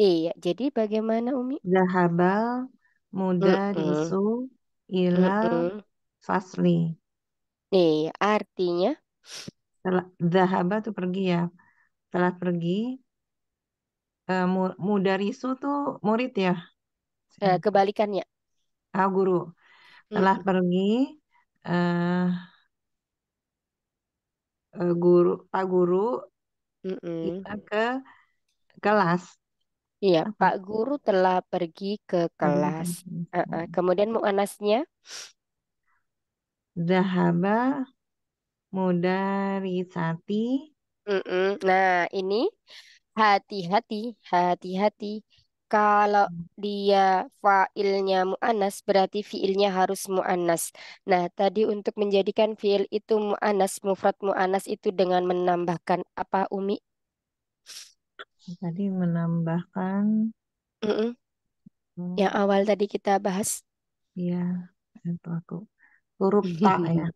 Iya, jadi bagaimana Umi? Zahabal Mm-mm. mudarrisu ilal Mm-mm. fasli. Iya, artinya Telah, zahaba tuh pergi ya. Telah pergi. Eh, mu- mudarisu tuh murid ya. eh, kebalikannya. Ah, guru. Telah Mm-mm. pergi. eh uh, guru, Pak Guru Mm-mm. kita ke kelas. Iya, Pak guru telah pergi ke kelas. Uh, uh, Kemudian mu'anasnya? Zahaba mudarisati. Mm-mm. Nah, ini hati-hati, hati-hati. Kalau dia fa'ilnya mu'anas, berarti fi'ilnya harus mu'anas. Nah, tadi untuk menjadikan fi'il itu mu'anas, mufrad mu'anas itu dengan menambahkan apa, Umi? Tadi menambahkan mm -mm. Hmm. yang awal tadi kita bahas. Iya, itu aku. Huruf ta ya.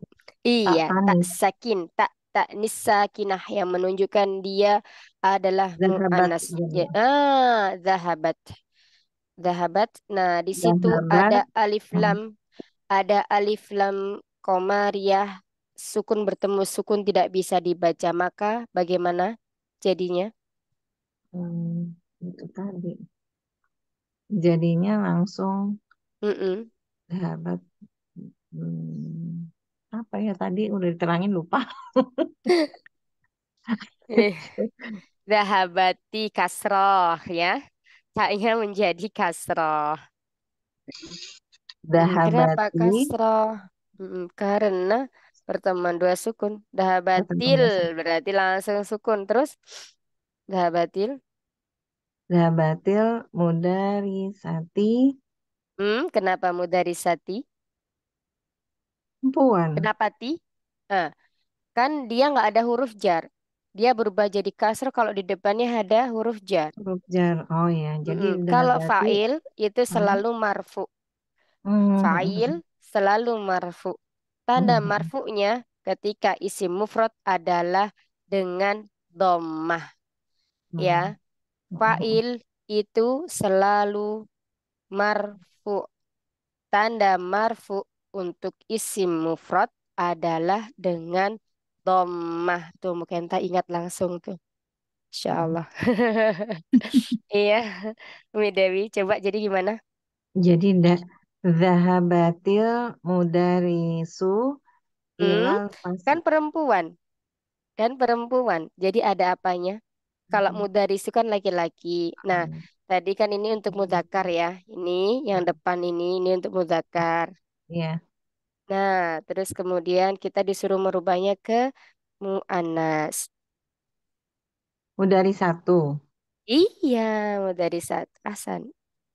Iya, tak sakin, tak tak nisakinah yang menunjukkan dia adalah anas iya. Ya. Ah, zahabat. Zahabat. Nah, di situ zahabat. ada alif lam, ada alif lam komariah sukun bertemu sukun tidak bisa dibaca maka bagaimana jadinya? Mmm, itu tadi jadinya langsung mm dapat hmm, apa ya tadi udah diterangin lupa eh, dahabati kasroh ya. Ta'nya menjadi kasroh. Hmm, dahabati. Kenapa kasroh? Hmm, karena pertemuan dua sukun. Dahabatil berarti langsung sukun. Terus Gahabatil. mudari sati Hmm, kenapa mudari sati? Perempuan. Kenapa ti? Nah, kan dia nggak ada huruf jar. Dia berubah jadi kasar kalau di depannya ada huruf jar. Huruf jar. Oh ya, jadi hmm. Kalau berarti... fa'il itu hmm. selalu marfu. Hmm. Fa'il selalu marfu. Tanda hmm. marfunya ketika isim mufrad adalah dengan dommah. Hmm. ya. Fa'il hmm. itu selalu marfu. Tanda marfu untuk isim mufrad adalah dengan dommah. Tuh mungkin tak ingat langsung tuh. insyaallah hmm. iya. Umi Dewi, coba jadi gimana? Jadi ndak zahabatil mudarisu hmm, kan perempuan. Kan perempuan. Jadi ada apanya? kalau mudaris itu kan laki-laki. Nah, tadi kan ini untuk mudakar ya. Ini yang depan ini, ini untuk mudakar. Iya. Yeah. Nah, terus kemudian kita disuruh merubahnya ke mu'anas. Mudari satu. Iya, mudari satu. Hasan.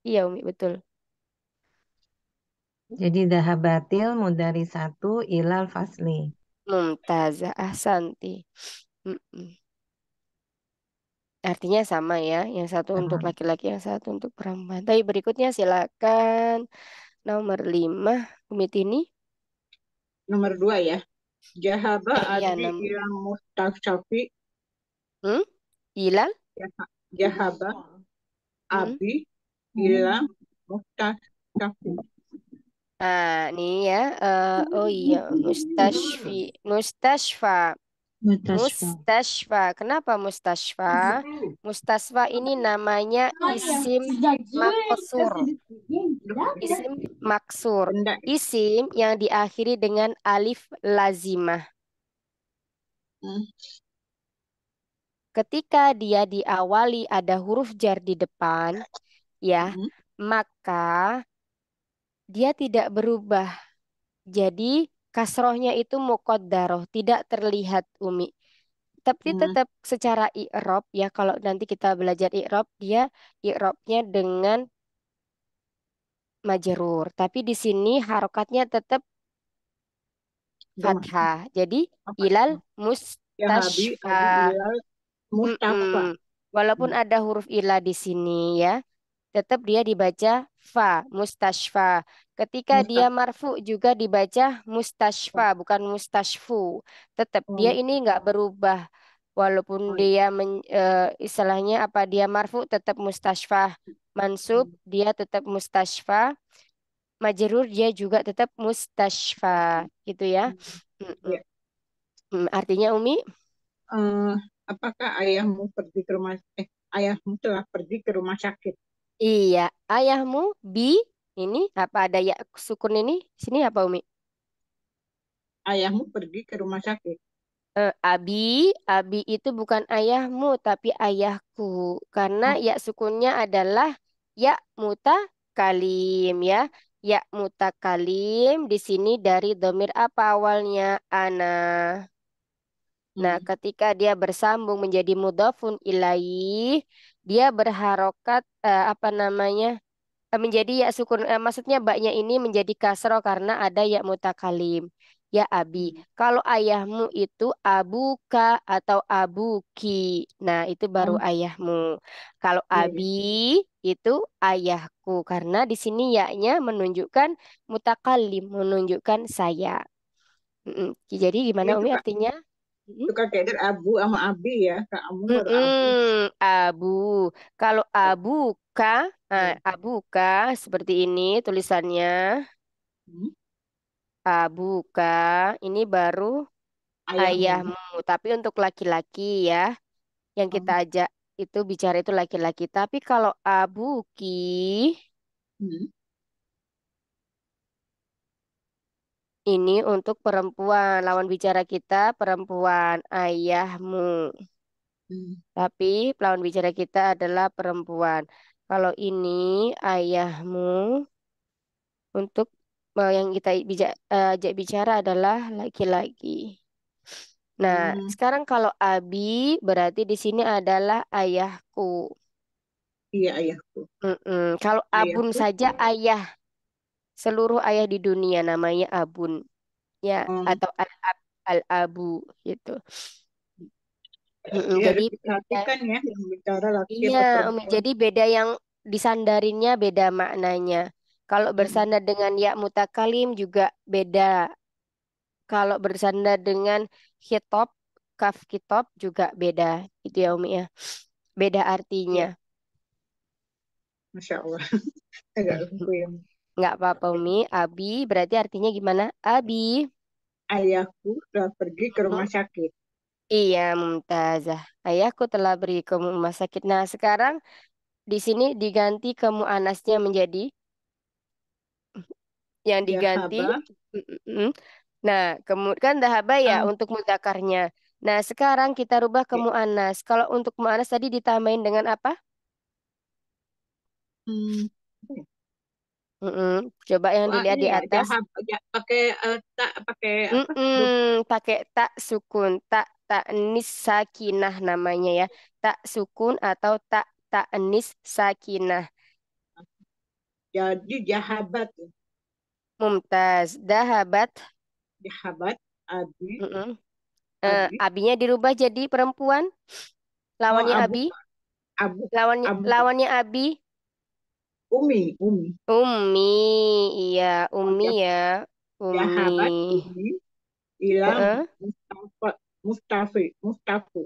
Iya, Umi, betul. Jadi dahabatil mudari satu ilal fasli. Mumtazah, ahsanti. Mm -mm. Artinya sama ya, yang satu untuk laki-laki, yang satu untuk perempuan. Tapi berikutnya silakan nomor lima, ini Nomor dua ya. Jahaba Iya, adi nom ila mustaksyafi hmm? Hilal? jahaba Hmm? abi hmm? ila mustaksyafi. Ah ini ya. Uh, oh iya, mustashfi. Mustashfa. Mustashfa. Kenapa mustashfa? Mustashfa ini namanya isim maksur. Isim maksur. Isim yang diakhiri dengan alif lazimah. Ketika dia diawali ada huruf jar di depan, ya, mm-hmm. maka dia tidak berubah. Jadi kasrohnya itu daroh tidak terlihat Umi. Tapi hmm. tetap secara i'rob ya kalau nanti kita belajar i'rob dia i'robnya dengan majerur. Tapi di sini harokatnya tetap fathah. Jadi ilal mustasfa Ya, Walaupun hmm. ada huruf ilah di sini ya, tetap dia dibaca fa mustashfa Ketika Mustah. dia marfu juga dibaca mustashfa oh. bukan mustashfu. Tetap oh. dia ini nggak berubah walaupun oh. dia men, e, istilahnya apa dia marfu tetap mustashfa. Mansub hmm. dia tetap mustashfa. Majerur dia juga tetap mustashfa gitu ya. Hmm. Yeah. Hmm, artinya Umi? Uh, apakah ayahmu pergi ke rumah eh ayahmu telah pergi ke rumah sakit? Iya, ayahmu bi ini apa ada ya sukun ini sini apa Umi? Ayahmu pergi ke rumah sakit. Uh, abi, abi itu bukan ayahmu tapi ayahku karena hmm. ya sukunnya adalah ya muta kalim ya. Ya muta kalim di sini dari domir apa awalnya? Ana. Nah, hmm. ketika dia bersambung menjadi mudafun ilaih, dia berharokat eh, apa namanya? Eh, menjadi ya sukun eh, maksudnya baknya ini menjadi kasro karena ada ya mutakalim ya abi kalau ayahmu itu abuka atau abuki nah itu baru hmm. ayahmu kalau iya, iya. abi itu ayahku karena di sini yaknya menunjukkan mutakalim menunjukkan saya jadi gimana umi artinya Tukar abu sama abi ya, Kak Mm -mm, abu. abu. Kalau iya. abu ka Nah, eh, iya. abuka seperti ini tulisannya. Hmm? Abuka ini baru ayahmu. ayahmu. Tapi untuk laki-laki ya, yang kita oh. ajak itu bicara itu laki-laki. Tapi kalau abuki, hmm. ini untuk perempuan. Lawan bicara kita perempuan, ayahmu. Hmm. Tapi lawan bicara kita adalah perempuan. Kalau ini ayahmu untuk eh, yang kita eh, ajak bicara adalah laki-laki. Nah, hmm. sekarang kalau abi berarti di sini adalah ayahku. Iya, ayahku. Mm-mm. Kalau abun saja ayah. Seluruh ayah di dunia namanya abun. Ya, hmm. atau al-ab, al-abu gitu jadi iya, ya Umi. Iya, iya, ya. Jadi beda yang disandarinnya beda maknanya. Kalau hmm. bersandar dengan ya mutakalim juga beda. Kalau bersandar dengan hitop, kaf kitop juga beda. Itu ya Umi ya. Beda artinya. Masya Allah. Agak apa ya. Nggak apa-apa Umi. Abi berarti artinya gimana? Abi. Ayahku telah pergi ke rumah sakit Iya, Mumtazah. Ayahku telah beri kamu rumah sakit. Nah, sekarang di sini diganti kamu anasnya menjadi yang diganti. haba. Nah, kemudian dahaba ya Um. untuk mudakarnya. Nah, sekarang kita rubah iya. ke anas. Kalau untuk anas tadi ditambahin dengan apa? Hmm. Mm-mm. Coba yang Wah, dilihat di ya, atas. ya, pakai uh, tak pakai apa? Pakai tak sukun, tak tak nis sakinah namanya ya. Tak sukun atau tak tak nis sakinah. Jadi jahabat. Mumtaz. Dahabat. Dahabat. Abi. Mm-mm. Uh, abinya dirubah jadi perempuan. Oh, lawannya oh, abu. Abi. Abu. Lawannya abu. lawannya Abi Umi, Umi. Umi, iya, oh, Umi ya. ya, ya Umi. Umi. Ila uh -huh. Mustafa, Mustafi, Mustafa.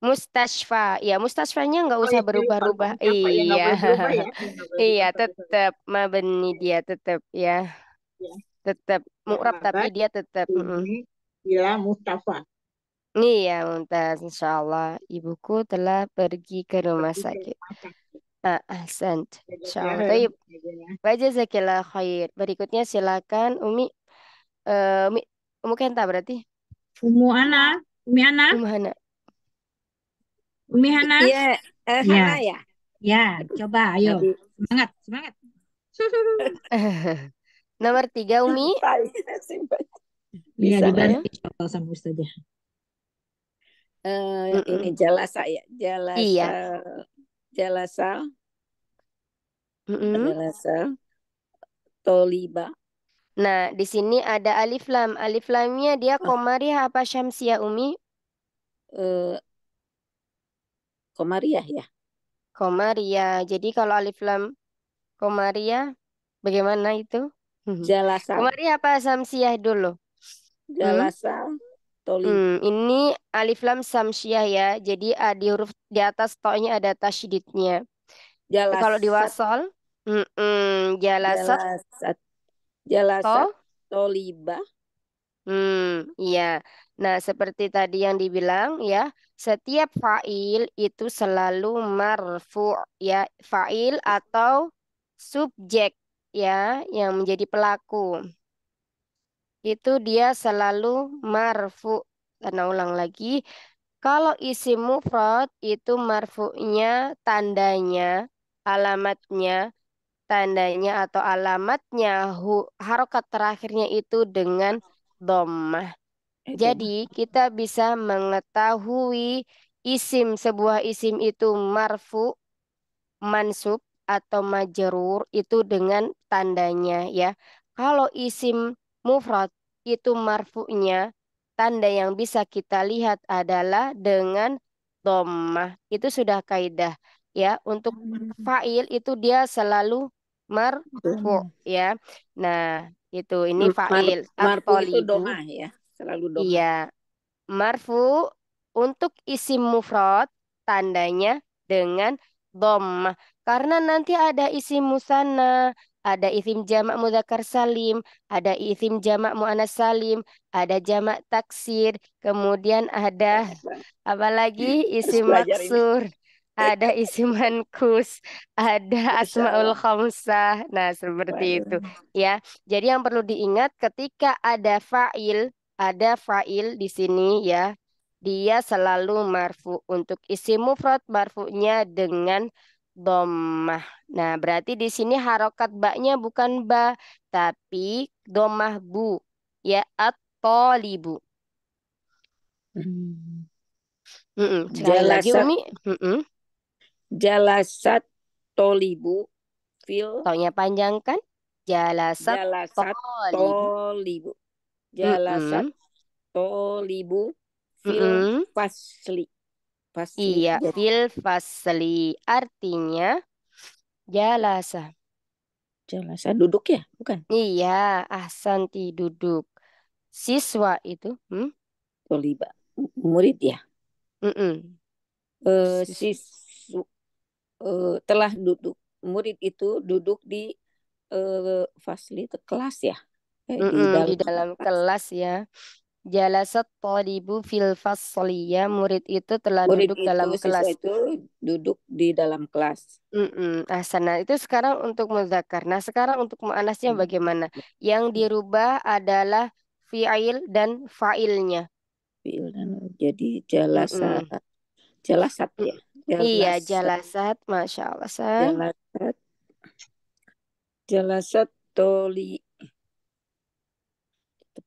Mustashfa, ya Mustashfanya nggak oh, usah oh, ya, berubah-ubah. Iya, berubah, ya. iya tetap mabni dia tetap ya, ya. tetap ya, mu'rab tapi dia tetap. Iya Mustafa. Iya, Mustafa, insya Allah ibuku telah pergi ke rumah sakit. Ah, ahsant. InsyaAllah. Baik. Wajazak Allah iya. khair. Berikutnya silakan Umi. Eh, Umi, Umi Kenta berarti? Umu Ana. Umi Ana. Umi Hana. Umi Hana. Iya, ya. Hana ya. Ya, coba ayo. Semangat, semangat. Nomor tiga Umi. Iya, dibantu ya. sama Ustazah. Uh, eh, mm -mm. ini jelas saya jelas iya. uh, Jalasa, mm -hmm. Jalasa, Toliba. Nah, di sini ada alif lam. Alif lamnya dia komariah ah. apa syamsiah Umi? Uh, eh, komariah ya. Komariah. Jadi kalau alif lam komariah bagaimana itu? Jalasa. Komariah apa syamsiah dulu? Hmm? Jalasa. Hmm? Toli. Hmm, ini alif lam samsiah ya. Jadi uh, di huruf di atas to'nya ada tasydidnya. Jalasat. Kalau di wasol, mm -mm, jalasat. Jalasat. Jalasat. To. Toliba. Hmm, iya. Nah, seperti tadi yang dibilang ya, setiap fa'il itu selalu marfu ya, fa'il atau subjek ya yang menjadi pelaku itu dia selalu marfu. Karena ulang lagi, kalau isim mufrad itu marfu'nya tandanya, alamatnya, tandanya atau alamatnya hu, harokat terakhirnya itu dengan domah eh, Jadi kita bisa mengetahui isim sebuah isim itu marfu, mansub atau majerur itu dengan tandanya ya. Kalau isim mufrad itu marfu'nya tanda yang bisa kita lihat adalah dengan domah Itu sudah kaidah ya. Untuk hmm. fa'il itu dia selalu marfu ya. Nah, itu ini fa'il. Mar marfu itu domah ya, selalu domah. Iya. Marfu untuk isim mufrad tandanya dengan domah Karena nanti ada isi musana ada isim jamak mudzakkar salim, ada isim jamak muana salim, ada jamak taksir, kemudian ada apa lagi isim maksur, ada isim mankus, ada asmaul khamsah. Nah, seperti itu ya. Jadi yang perlu diingat ketika ada fa'il, ada fa'il di sini ya. Dia selalu marfu untuk isim mufrad marfunya dengan domah. Nah, berarti di sini harokat baknya bukan ba, tapi domah bu, ya atau libu. Hmm. Mm -mm. jalasat, lagi Umi. Mm -mm. Jalasat tolibu fil. Taunya panjang kan? Jalasat, jalasat tolibu. tolibu. Jalasat mm -mm. tolibu fil mm -mm. fasli. Fasli. Iya, jadi, fil fasli. Artinya jalasa. Jalasa duduk ya, bukan? Iya, ahsanti duduk. Siswa itu, hmm? Toliba. Murid ya? Mm -mm. Uh, sisu, uh, telah duduk. Murid itu duduk di uh, fasli kelas ya? Eh, mm -mm, di dalam, di dalam kelas. kelas ya. Jalasat talibu fil fasli ya murid itu telah murid duduk itu, dalam kelas. itu duduk di dalam kelas. Mm-mm. Nah, sana itu sekarang untuk muzakkar. Nah, sekarang untuk muannasnya hmm. bagaimana? Yang dirubah adalah fi'il dan fa'ilnya. Fi'il dan jadi jalasat. Mm-mm. Jalasat ya. Iya, jalasat. Iya, jalasat, masya Allah. San. Jalasat. Jalasat toli.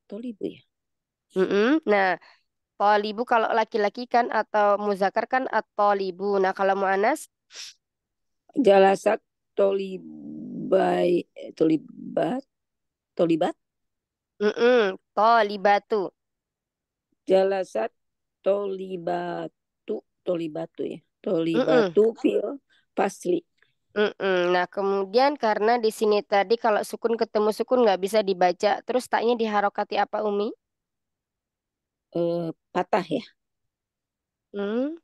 Toli bu ya. Mm-mm. Nah, tolibu kalau laki-laki kan atau muzakar kan atau libu. Nah, kalau muannas Jalasak tolibai eh, tolibat tolibat mm tolibatu. Jalasat tolibatu tolibatu ya. Tolibatu mm fil pasli. Mm-mm. Nah, kemudian karena di sini tadi kalau sukun ketemu sukun nggak bisa dibaca, terus taknya diharokati apa Umi? eh, patah ya hmm.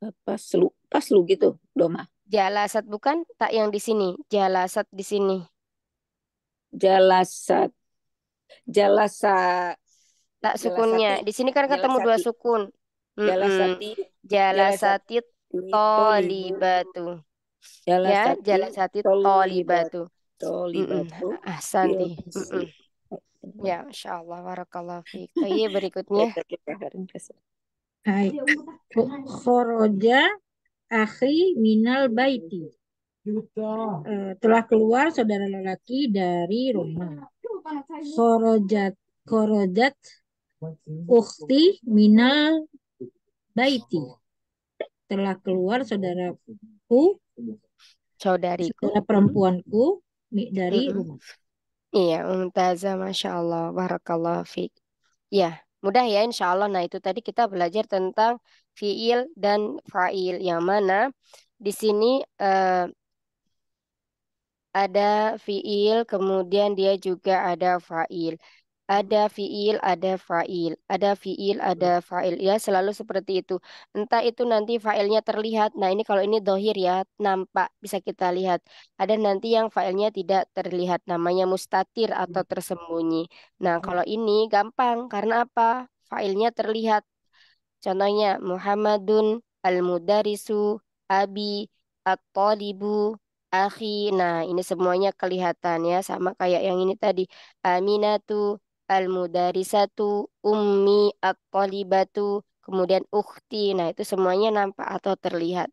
Eh, pas lu pas lu gitu doma jalasat bukan tak yang di sini jalasat di sini jalasat Jalasat. tak sukunnya jalasati. di sini kan ketemu jalasati. dua sukun jalasati jalasati, tolibatu ya, jalasati, ya jalasati tolibatu tolibatu mm -hmm. asanti mm Ya, insya Allah. Warakallah fiik. Iya, berikutnya. Hai. Ya, Khoroja akhi minal baiti. Uh, telah keluar saudara lelaki dari rumah. Korojat, korojat, ukti minal baiti. Telah keluar saudaraku, saudariku, saudara perempuanku dari rumah. Iya, mumtaza, Masya Allah, Barakallah, Fik. Ya, mudah ya Insya Allah. Nah, itu tadi kita belajar tentang fiil dan fa'il. Yang mana di sini uh, ada fiil, kemudian dia juga ada fa'il. Ada fiil, ada fa'il. Ada fiil, ada hmm. fa'il. Ya, selalu seperti itu. Entah itu nanti fa'ilnya terlihat. Nah, ini kalau ini dohir ya, nampak. Bisa kita lihat. Ada nanti yang fa'ilnya tidak terlihat. Namanya mustatir atau hmm. tersembunyi. Nah, hmm. kalau ini gampang. Karena apa? Fa'ilnya terlihat. Contohnya, Muhammadun, Al-Mudarisu, Abi, At-Talibu, akhi. Nah, ini semuanya kelihatan ya sama kayak yang ini tadi. Aminatu, al satu ummi, at polibatu kemudian ukti Nah, itu semuanya nampak atau terlihat.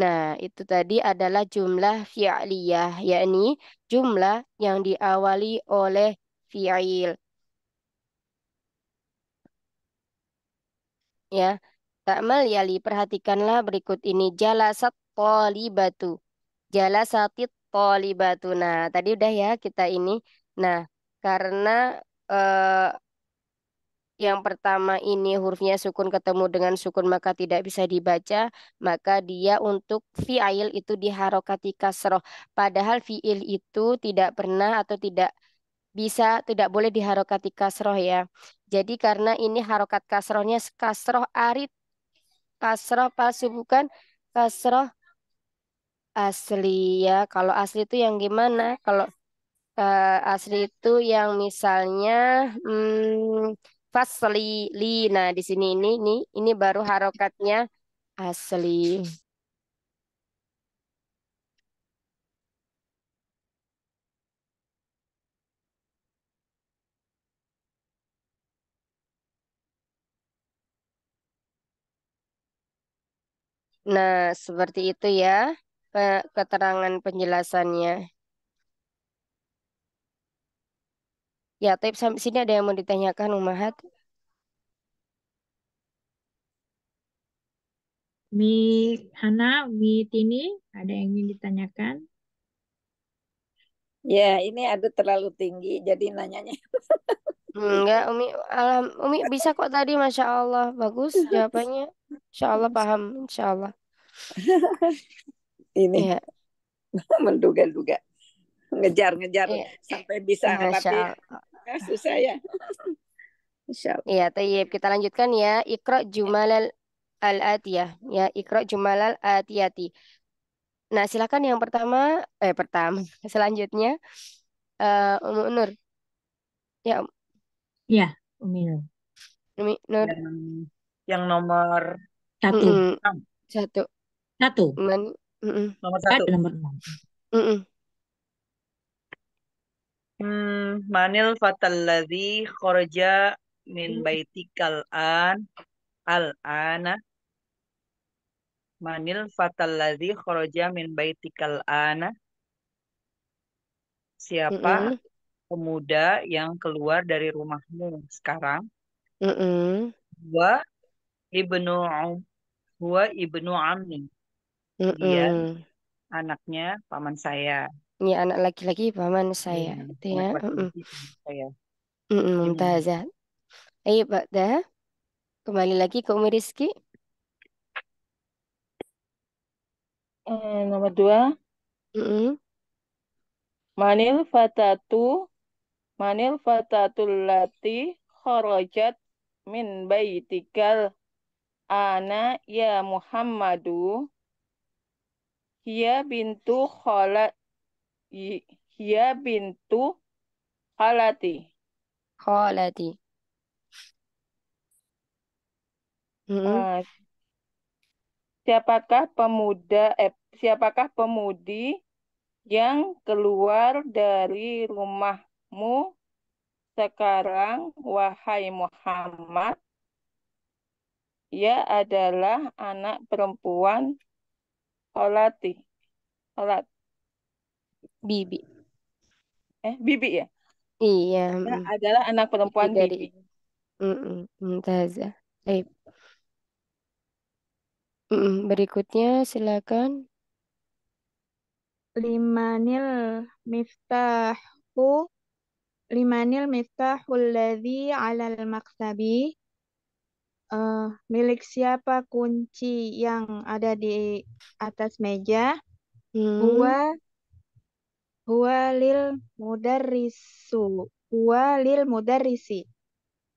Nah, itu tadi adalah jumlah fi'liyah, yakni jumlah yang diawali oleh fi'il. Ya, Ta'mal yali, perhatikanlah berikut ini. jala Jalasat jala Jalasatit polibatu Nah, tadi udah ya kita ini. Nah, karena uh, yang pertama ini hurufnya sukun ketemu dengan sukun maka tidak bisa dibaca, maka dia untuk fi'il itu diharokati kasroh. Padahal fi'il itu tidak pernah atau tidak bisa, tidak boleh diharokati kasroh ya. Jadi karena ini harokat kasrohnya kasroh arit, kasroh palsu bukan kasroh asli ya. Kalau asli itu yang gimana? Kalau uh, asli itu yang misalnya hmm, fasli li. Nah, di sini ini ini ini baru harokatnya asli. Nah, seperti itu ya keterangan penjelasannya. Ya, tapi sini ada yang mau ditanyakan Umahat. Mi Hana, Mi Tini, ada yang ingin ditanyakan? Ya, ini ada terlalu tinggi, jadi nanyanya. Enggak, Umi, alam, Umi bisa kok tadi, Masya Allah. Bagus jawabannya. Insya Allah paham, Insya Allah. Ini ya. menduga-duga, ngejar-ngejar ya. sampai bisa, Masya Allah ya, ya. Insyaallah. Iya, tayyib. Kita lanjutkan ya. Iqra jumalal al-atiyah. Ya, Iqra jumalal atiyati. Nah, silakan yang pertama eh pertama selanjutnya eh uh, Umi Nur. Ya. Iya, Umi Nur. Umi Nur. Yang, yang nomor satu. Mm -mm. Satu. Satu. Nomor satu. nomor enam. Mm -mm. Hmm, manil fatalladzi kharaja min hmm. baitikal an al ana manil fatalladzi kharaja min baitikal ana siapa mm -mm. pemuda yang keluar dari rumahmu sekarang mm -mm. Wa ibnu umm, huwa ibnu ammi mm -mm. dia hmm. anaknya paman saya ini anak laki-laki paman saya itu ya saya. ayo Pak Dah kembali lagi ke Umi Rizki Eh, nomor dua. Mm-mm. Manil fatatu. Manil fatatul lati kharajat min baitikal ana ya Muhammadu. Hiya bintu khalat Hiya bintu khalati. Khalati. -hmm. uh, ah, siapakah pemuda eh, siapakah pemudi yang keluar dari rumahmu sekarang wahai Muhammad? Ia adalah anak perempuan Khalati. Khalati. Bibi. Eh, Bibi ya? Iya. Nah, adalah anak perempuan dari Bibi. Mm -mm, Eh. Mm berikutnya silakan. Limanil miftahu limanil miftahul ladzi 'alal maktabi uh, eh, milik siapa kunci yang ada di atas meja? Hmm. Gua lil mudarrisu. lil mudarrisi.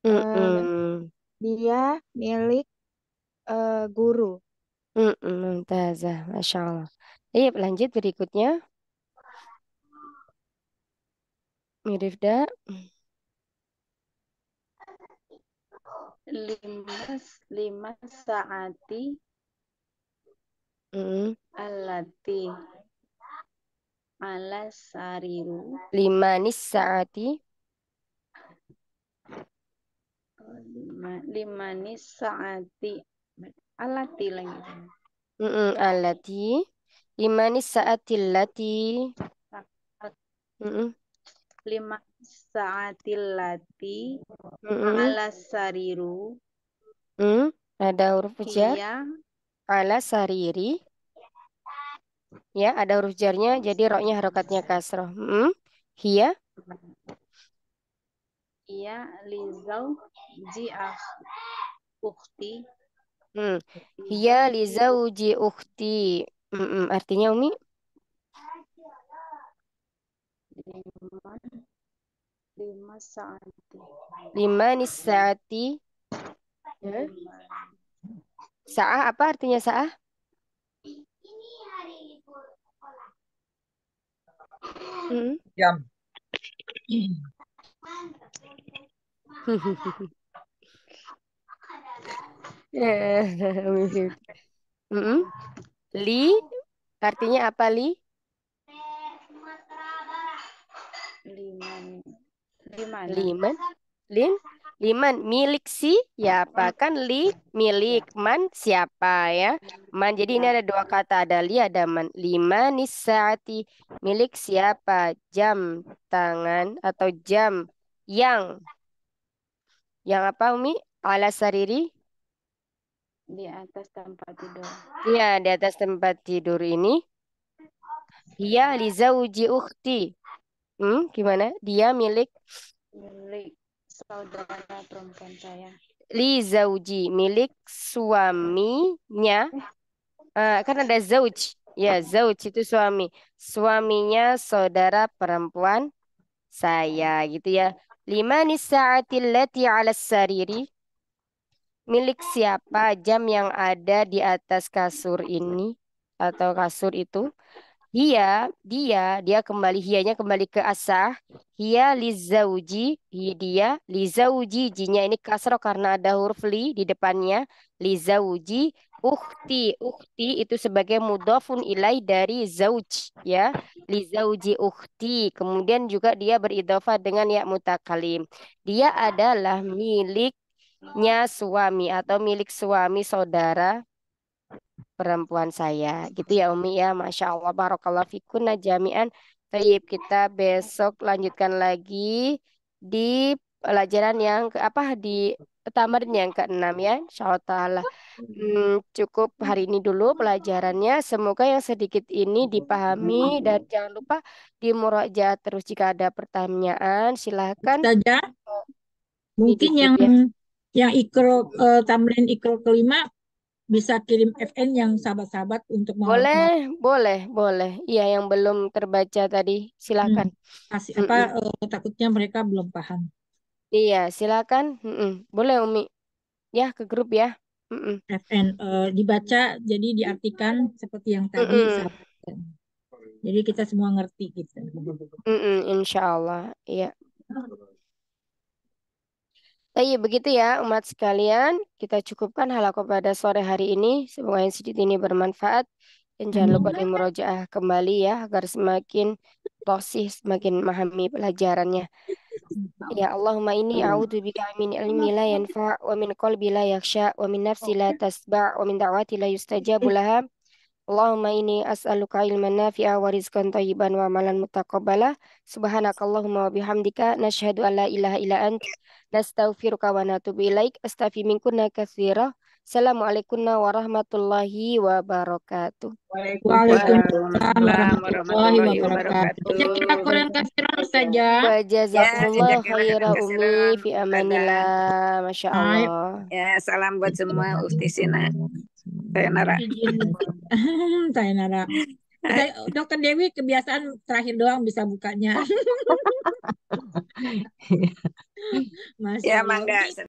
Mm -mm. Uh, dia milik uh, guru. Mm -mm. Masya Allah. Iya, lanjut berikutnya. Mirifda. Limas, limas saati. Mm. Alati ala sariru lima nisaati oh, lima lima nisaati alati lagi mm -mm, alati lima nisaati lati mm -mm. lima nisaati lati mm -mm. ala sariru mm, ada huruf hiya. ala sariri ya ada huruf jarnya jadi roknya harokatnya kasroh hmm? hia iya lizau jiah ukti hmm. hia lizau ji ukti hmm, hmm artinya umi lima lima saati lima nisati eh? saah apa artinya saah ya, hmm? Jam. mm Li artinya apa li? Liman. Liman. Liman. lim liman milik si ya kan li milik ya. man siapa ya man jadi ini ya. ada dua kata ada li ada man lima nisati milik siapa jam tangan atau jam yang yang apa Umi ala sariri di atas tempat tidur iya di atas tempat tidur ini liza uji ukti hmm, gimana dia milik milik saudara perempuan saya. Li zauji milik suaminya. Uh, kan ada zauj. Ya, zauj itu suami. Suaminya saudara perempuan saya gitu ya. Lima nisa'atil lati 'ala sariri. Milik siapa jam yang ada di atas kasur ini atau kasur itu? Hiya, dia, dia kembali hianya kembali ke asah. Hiya lizauji, hi dia lizauji. Jinya ini kasro karena ada huruf li di depannya. Lizauji ukhti, ukhti itu sebagai mudofun ilai dari zauj ya. Lizauji ukhti. Kemudian juga dia beridofa dengan ya mutakalim. Dia adalah miliknya suami atau milik suami saudara perempuan saya. Gitu ya Umi ya. Masya Allah. Barakallah Fikuna jami'an. Tayyib kita besok lanjutkan lagi di pelajaran yang ke, apa di tamar yang keenam ya Insya taala hmm, cukup hari ini dulu pelajarannya semoga yang sedikit ini dipahami dan jangan lupa di murajaah terus jika ada pertanyaan silahkan saja mungkin yang ya. yang ikro uh, eh, tamrin ikro kelima bisa kirim FN yang sahabat-sahabat untuk mau boleh boleh boleh iya yang belum terbaca tadi silakan hmm. mm -mm. apa eh, takutnya mereka belum paham iya silakan mm -mm. boleh Umi ya ke grup ya mm -mm. FN eh, dibaca jadi diartikan seperti yang tadi mm -mm. jadi kita semua ngerti gitu mm -mm, insyaallah iya Baik, eh, iya, begitu ya umat sekalian. Kita cukupkan halakoh pada sore hari ini. Semoga sedikit ini bermanfaat. Dan jangan lupa merojaah kembali ya agar semakin tosih, semakin memahami pelajarannya. Ya Allahumma ini a'udhu bika min ilmi la yanfa wa min qalbi la yaksha' wa min nafsi la tasba' wa min da'wati la yustajabu Allahumma inni as'aluka ilman nafi'a wa rizqan thayyiban wa amalan mutaqabbala. Subhanakallahumma wa bihamdika nasyhadu an la ilaha illa anta nastaghfiruka wa natubu ilaik. Astaghfiruka kathira. Assalamualaikum warahmatullahi wabarakatuh. Waalaikumsalam warahmatullahi wabarakatuh. Jazakallahu ya, khairan katsiran Ustazah. Wa jazakallahu khaira ummi fi amanillah. Masya Allah. Ya, salam buat semua Usti Sina. Sayonara. Sayonara. Dokter Dewi kebiasaan terakhir doang bisa bukanya. Masya ya, mangga.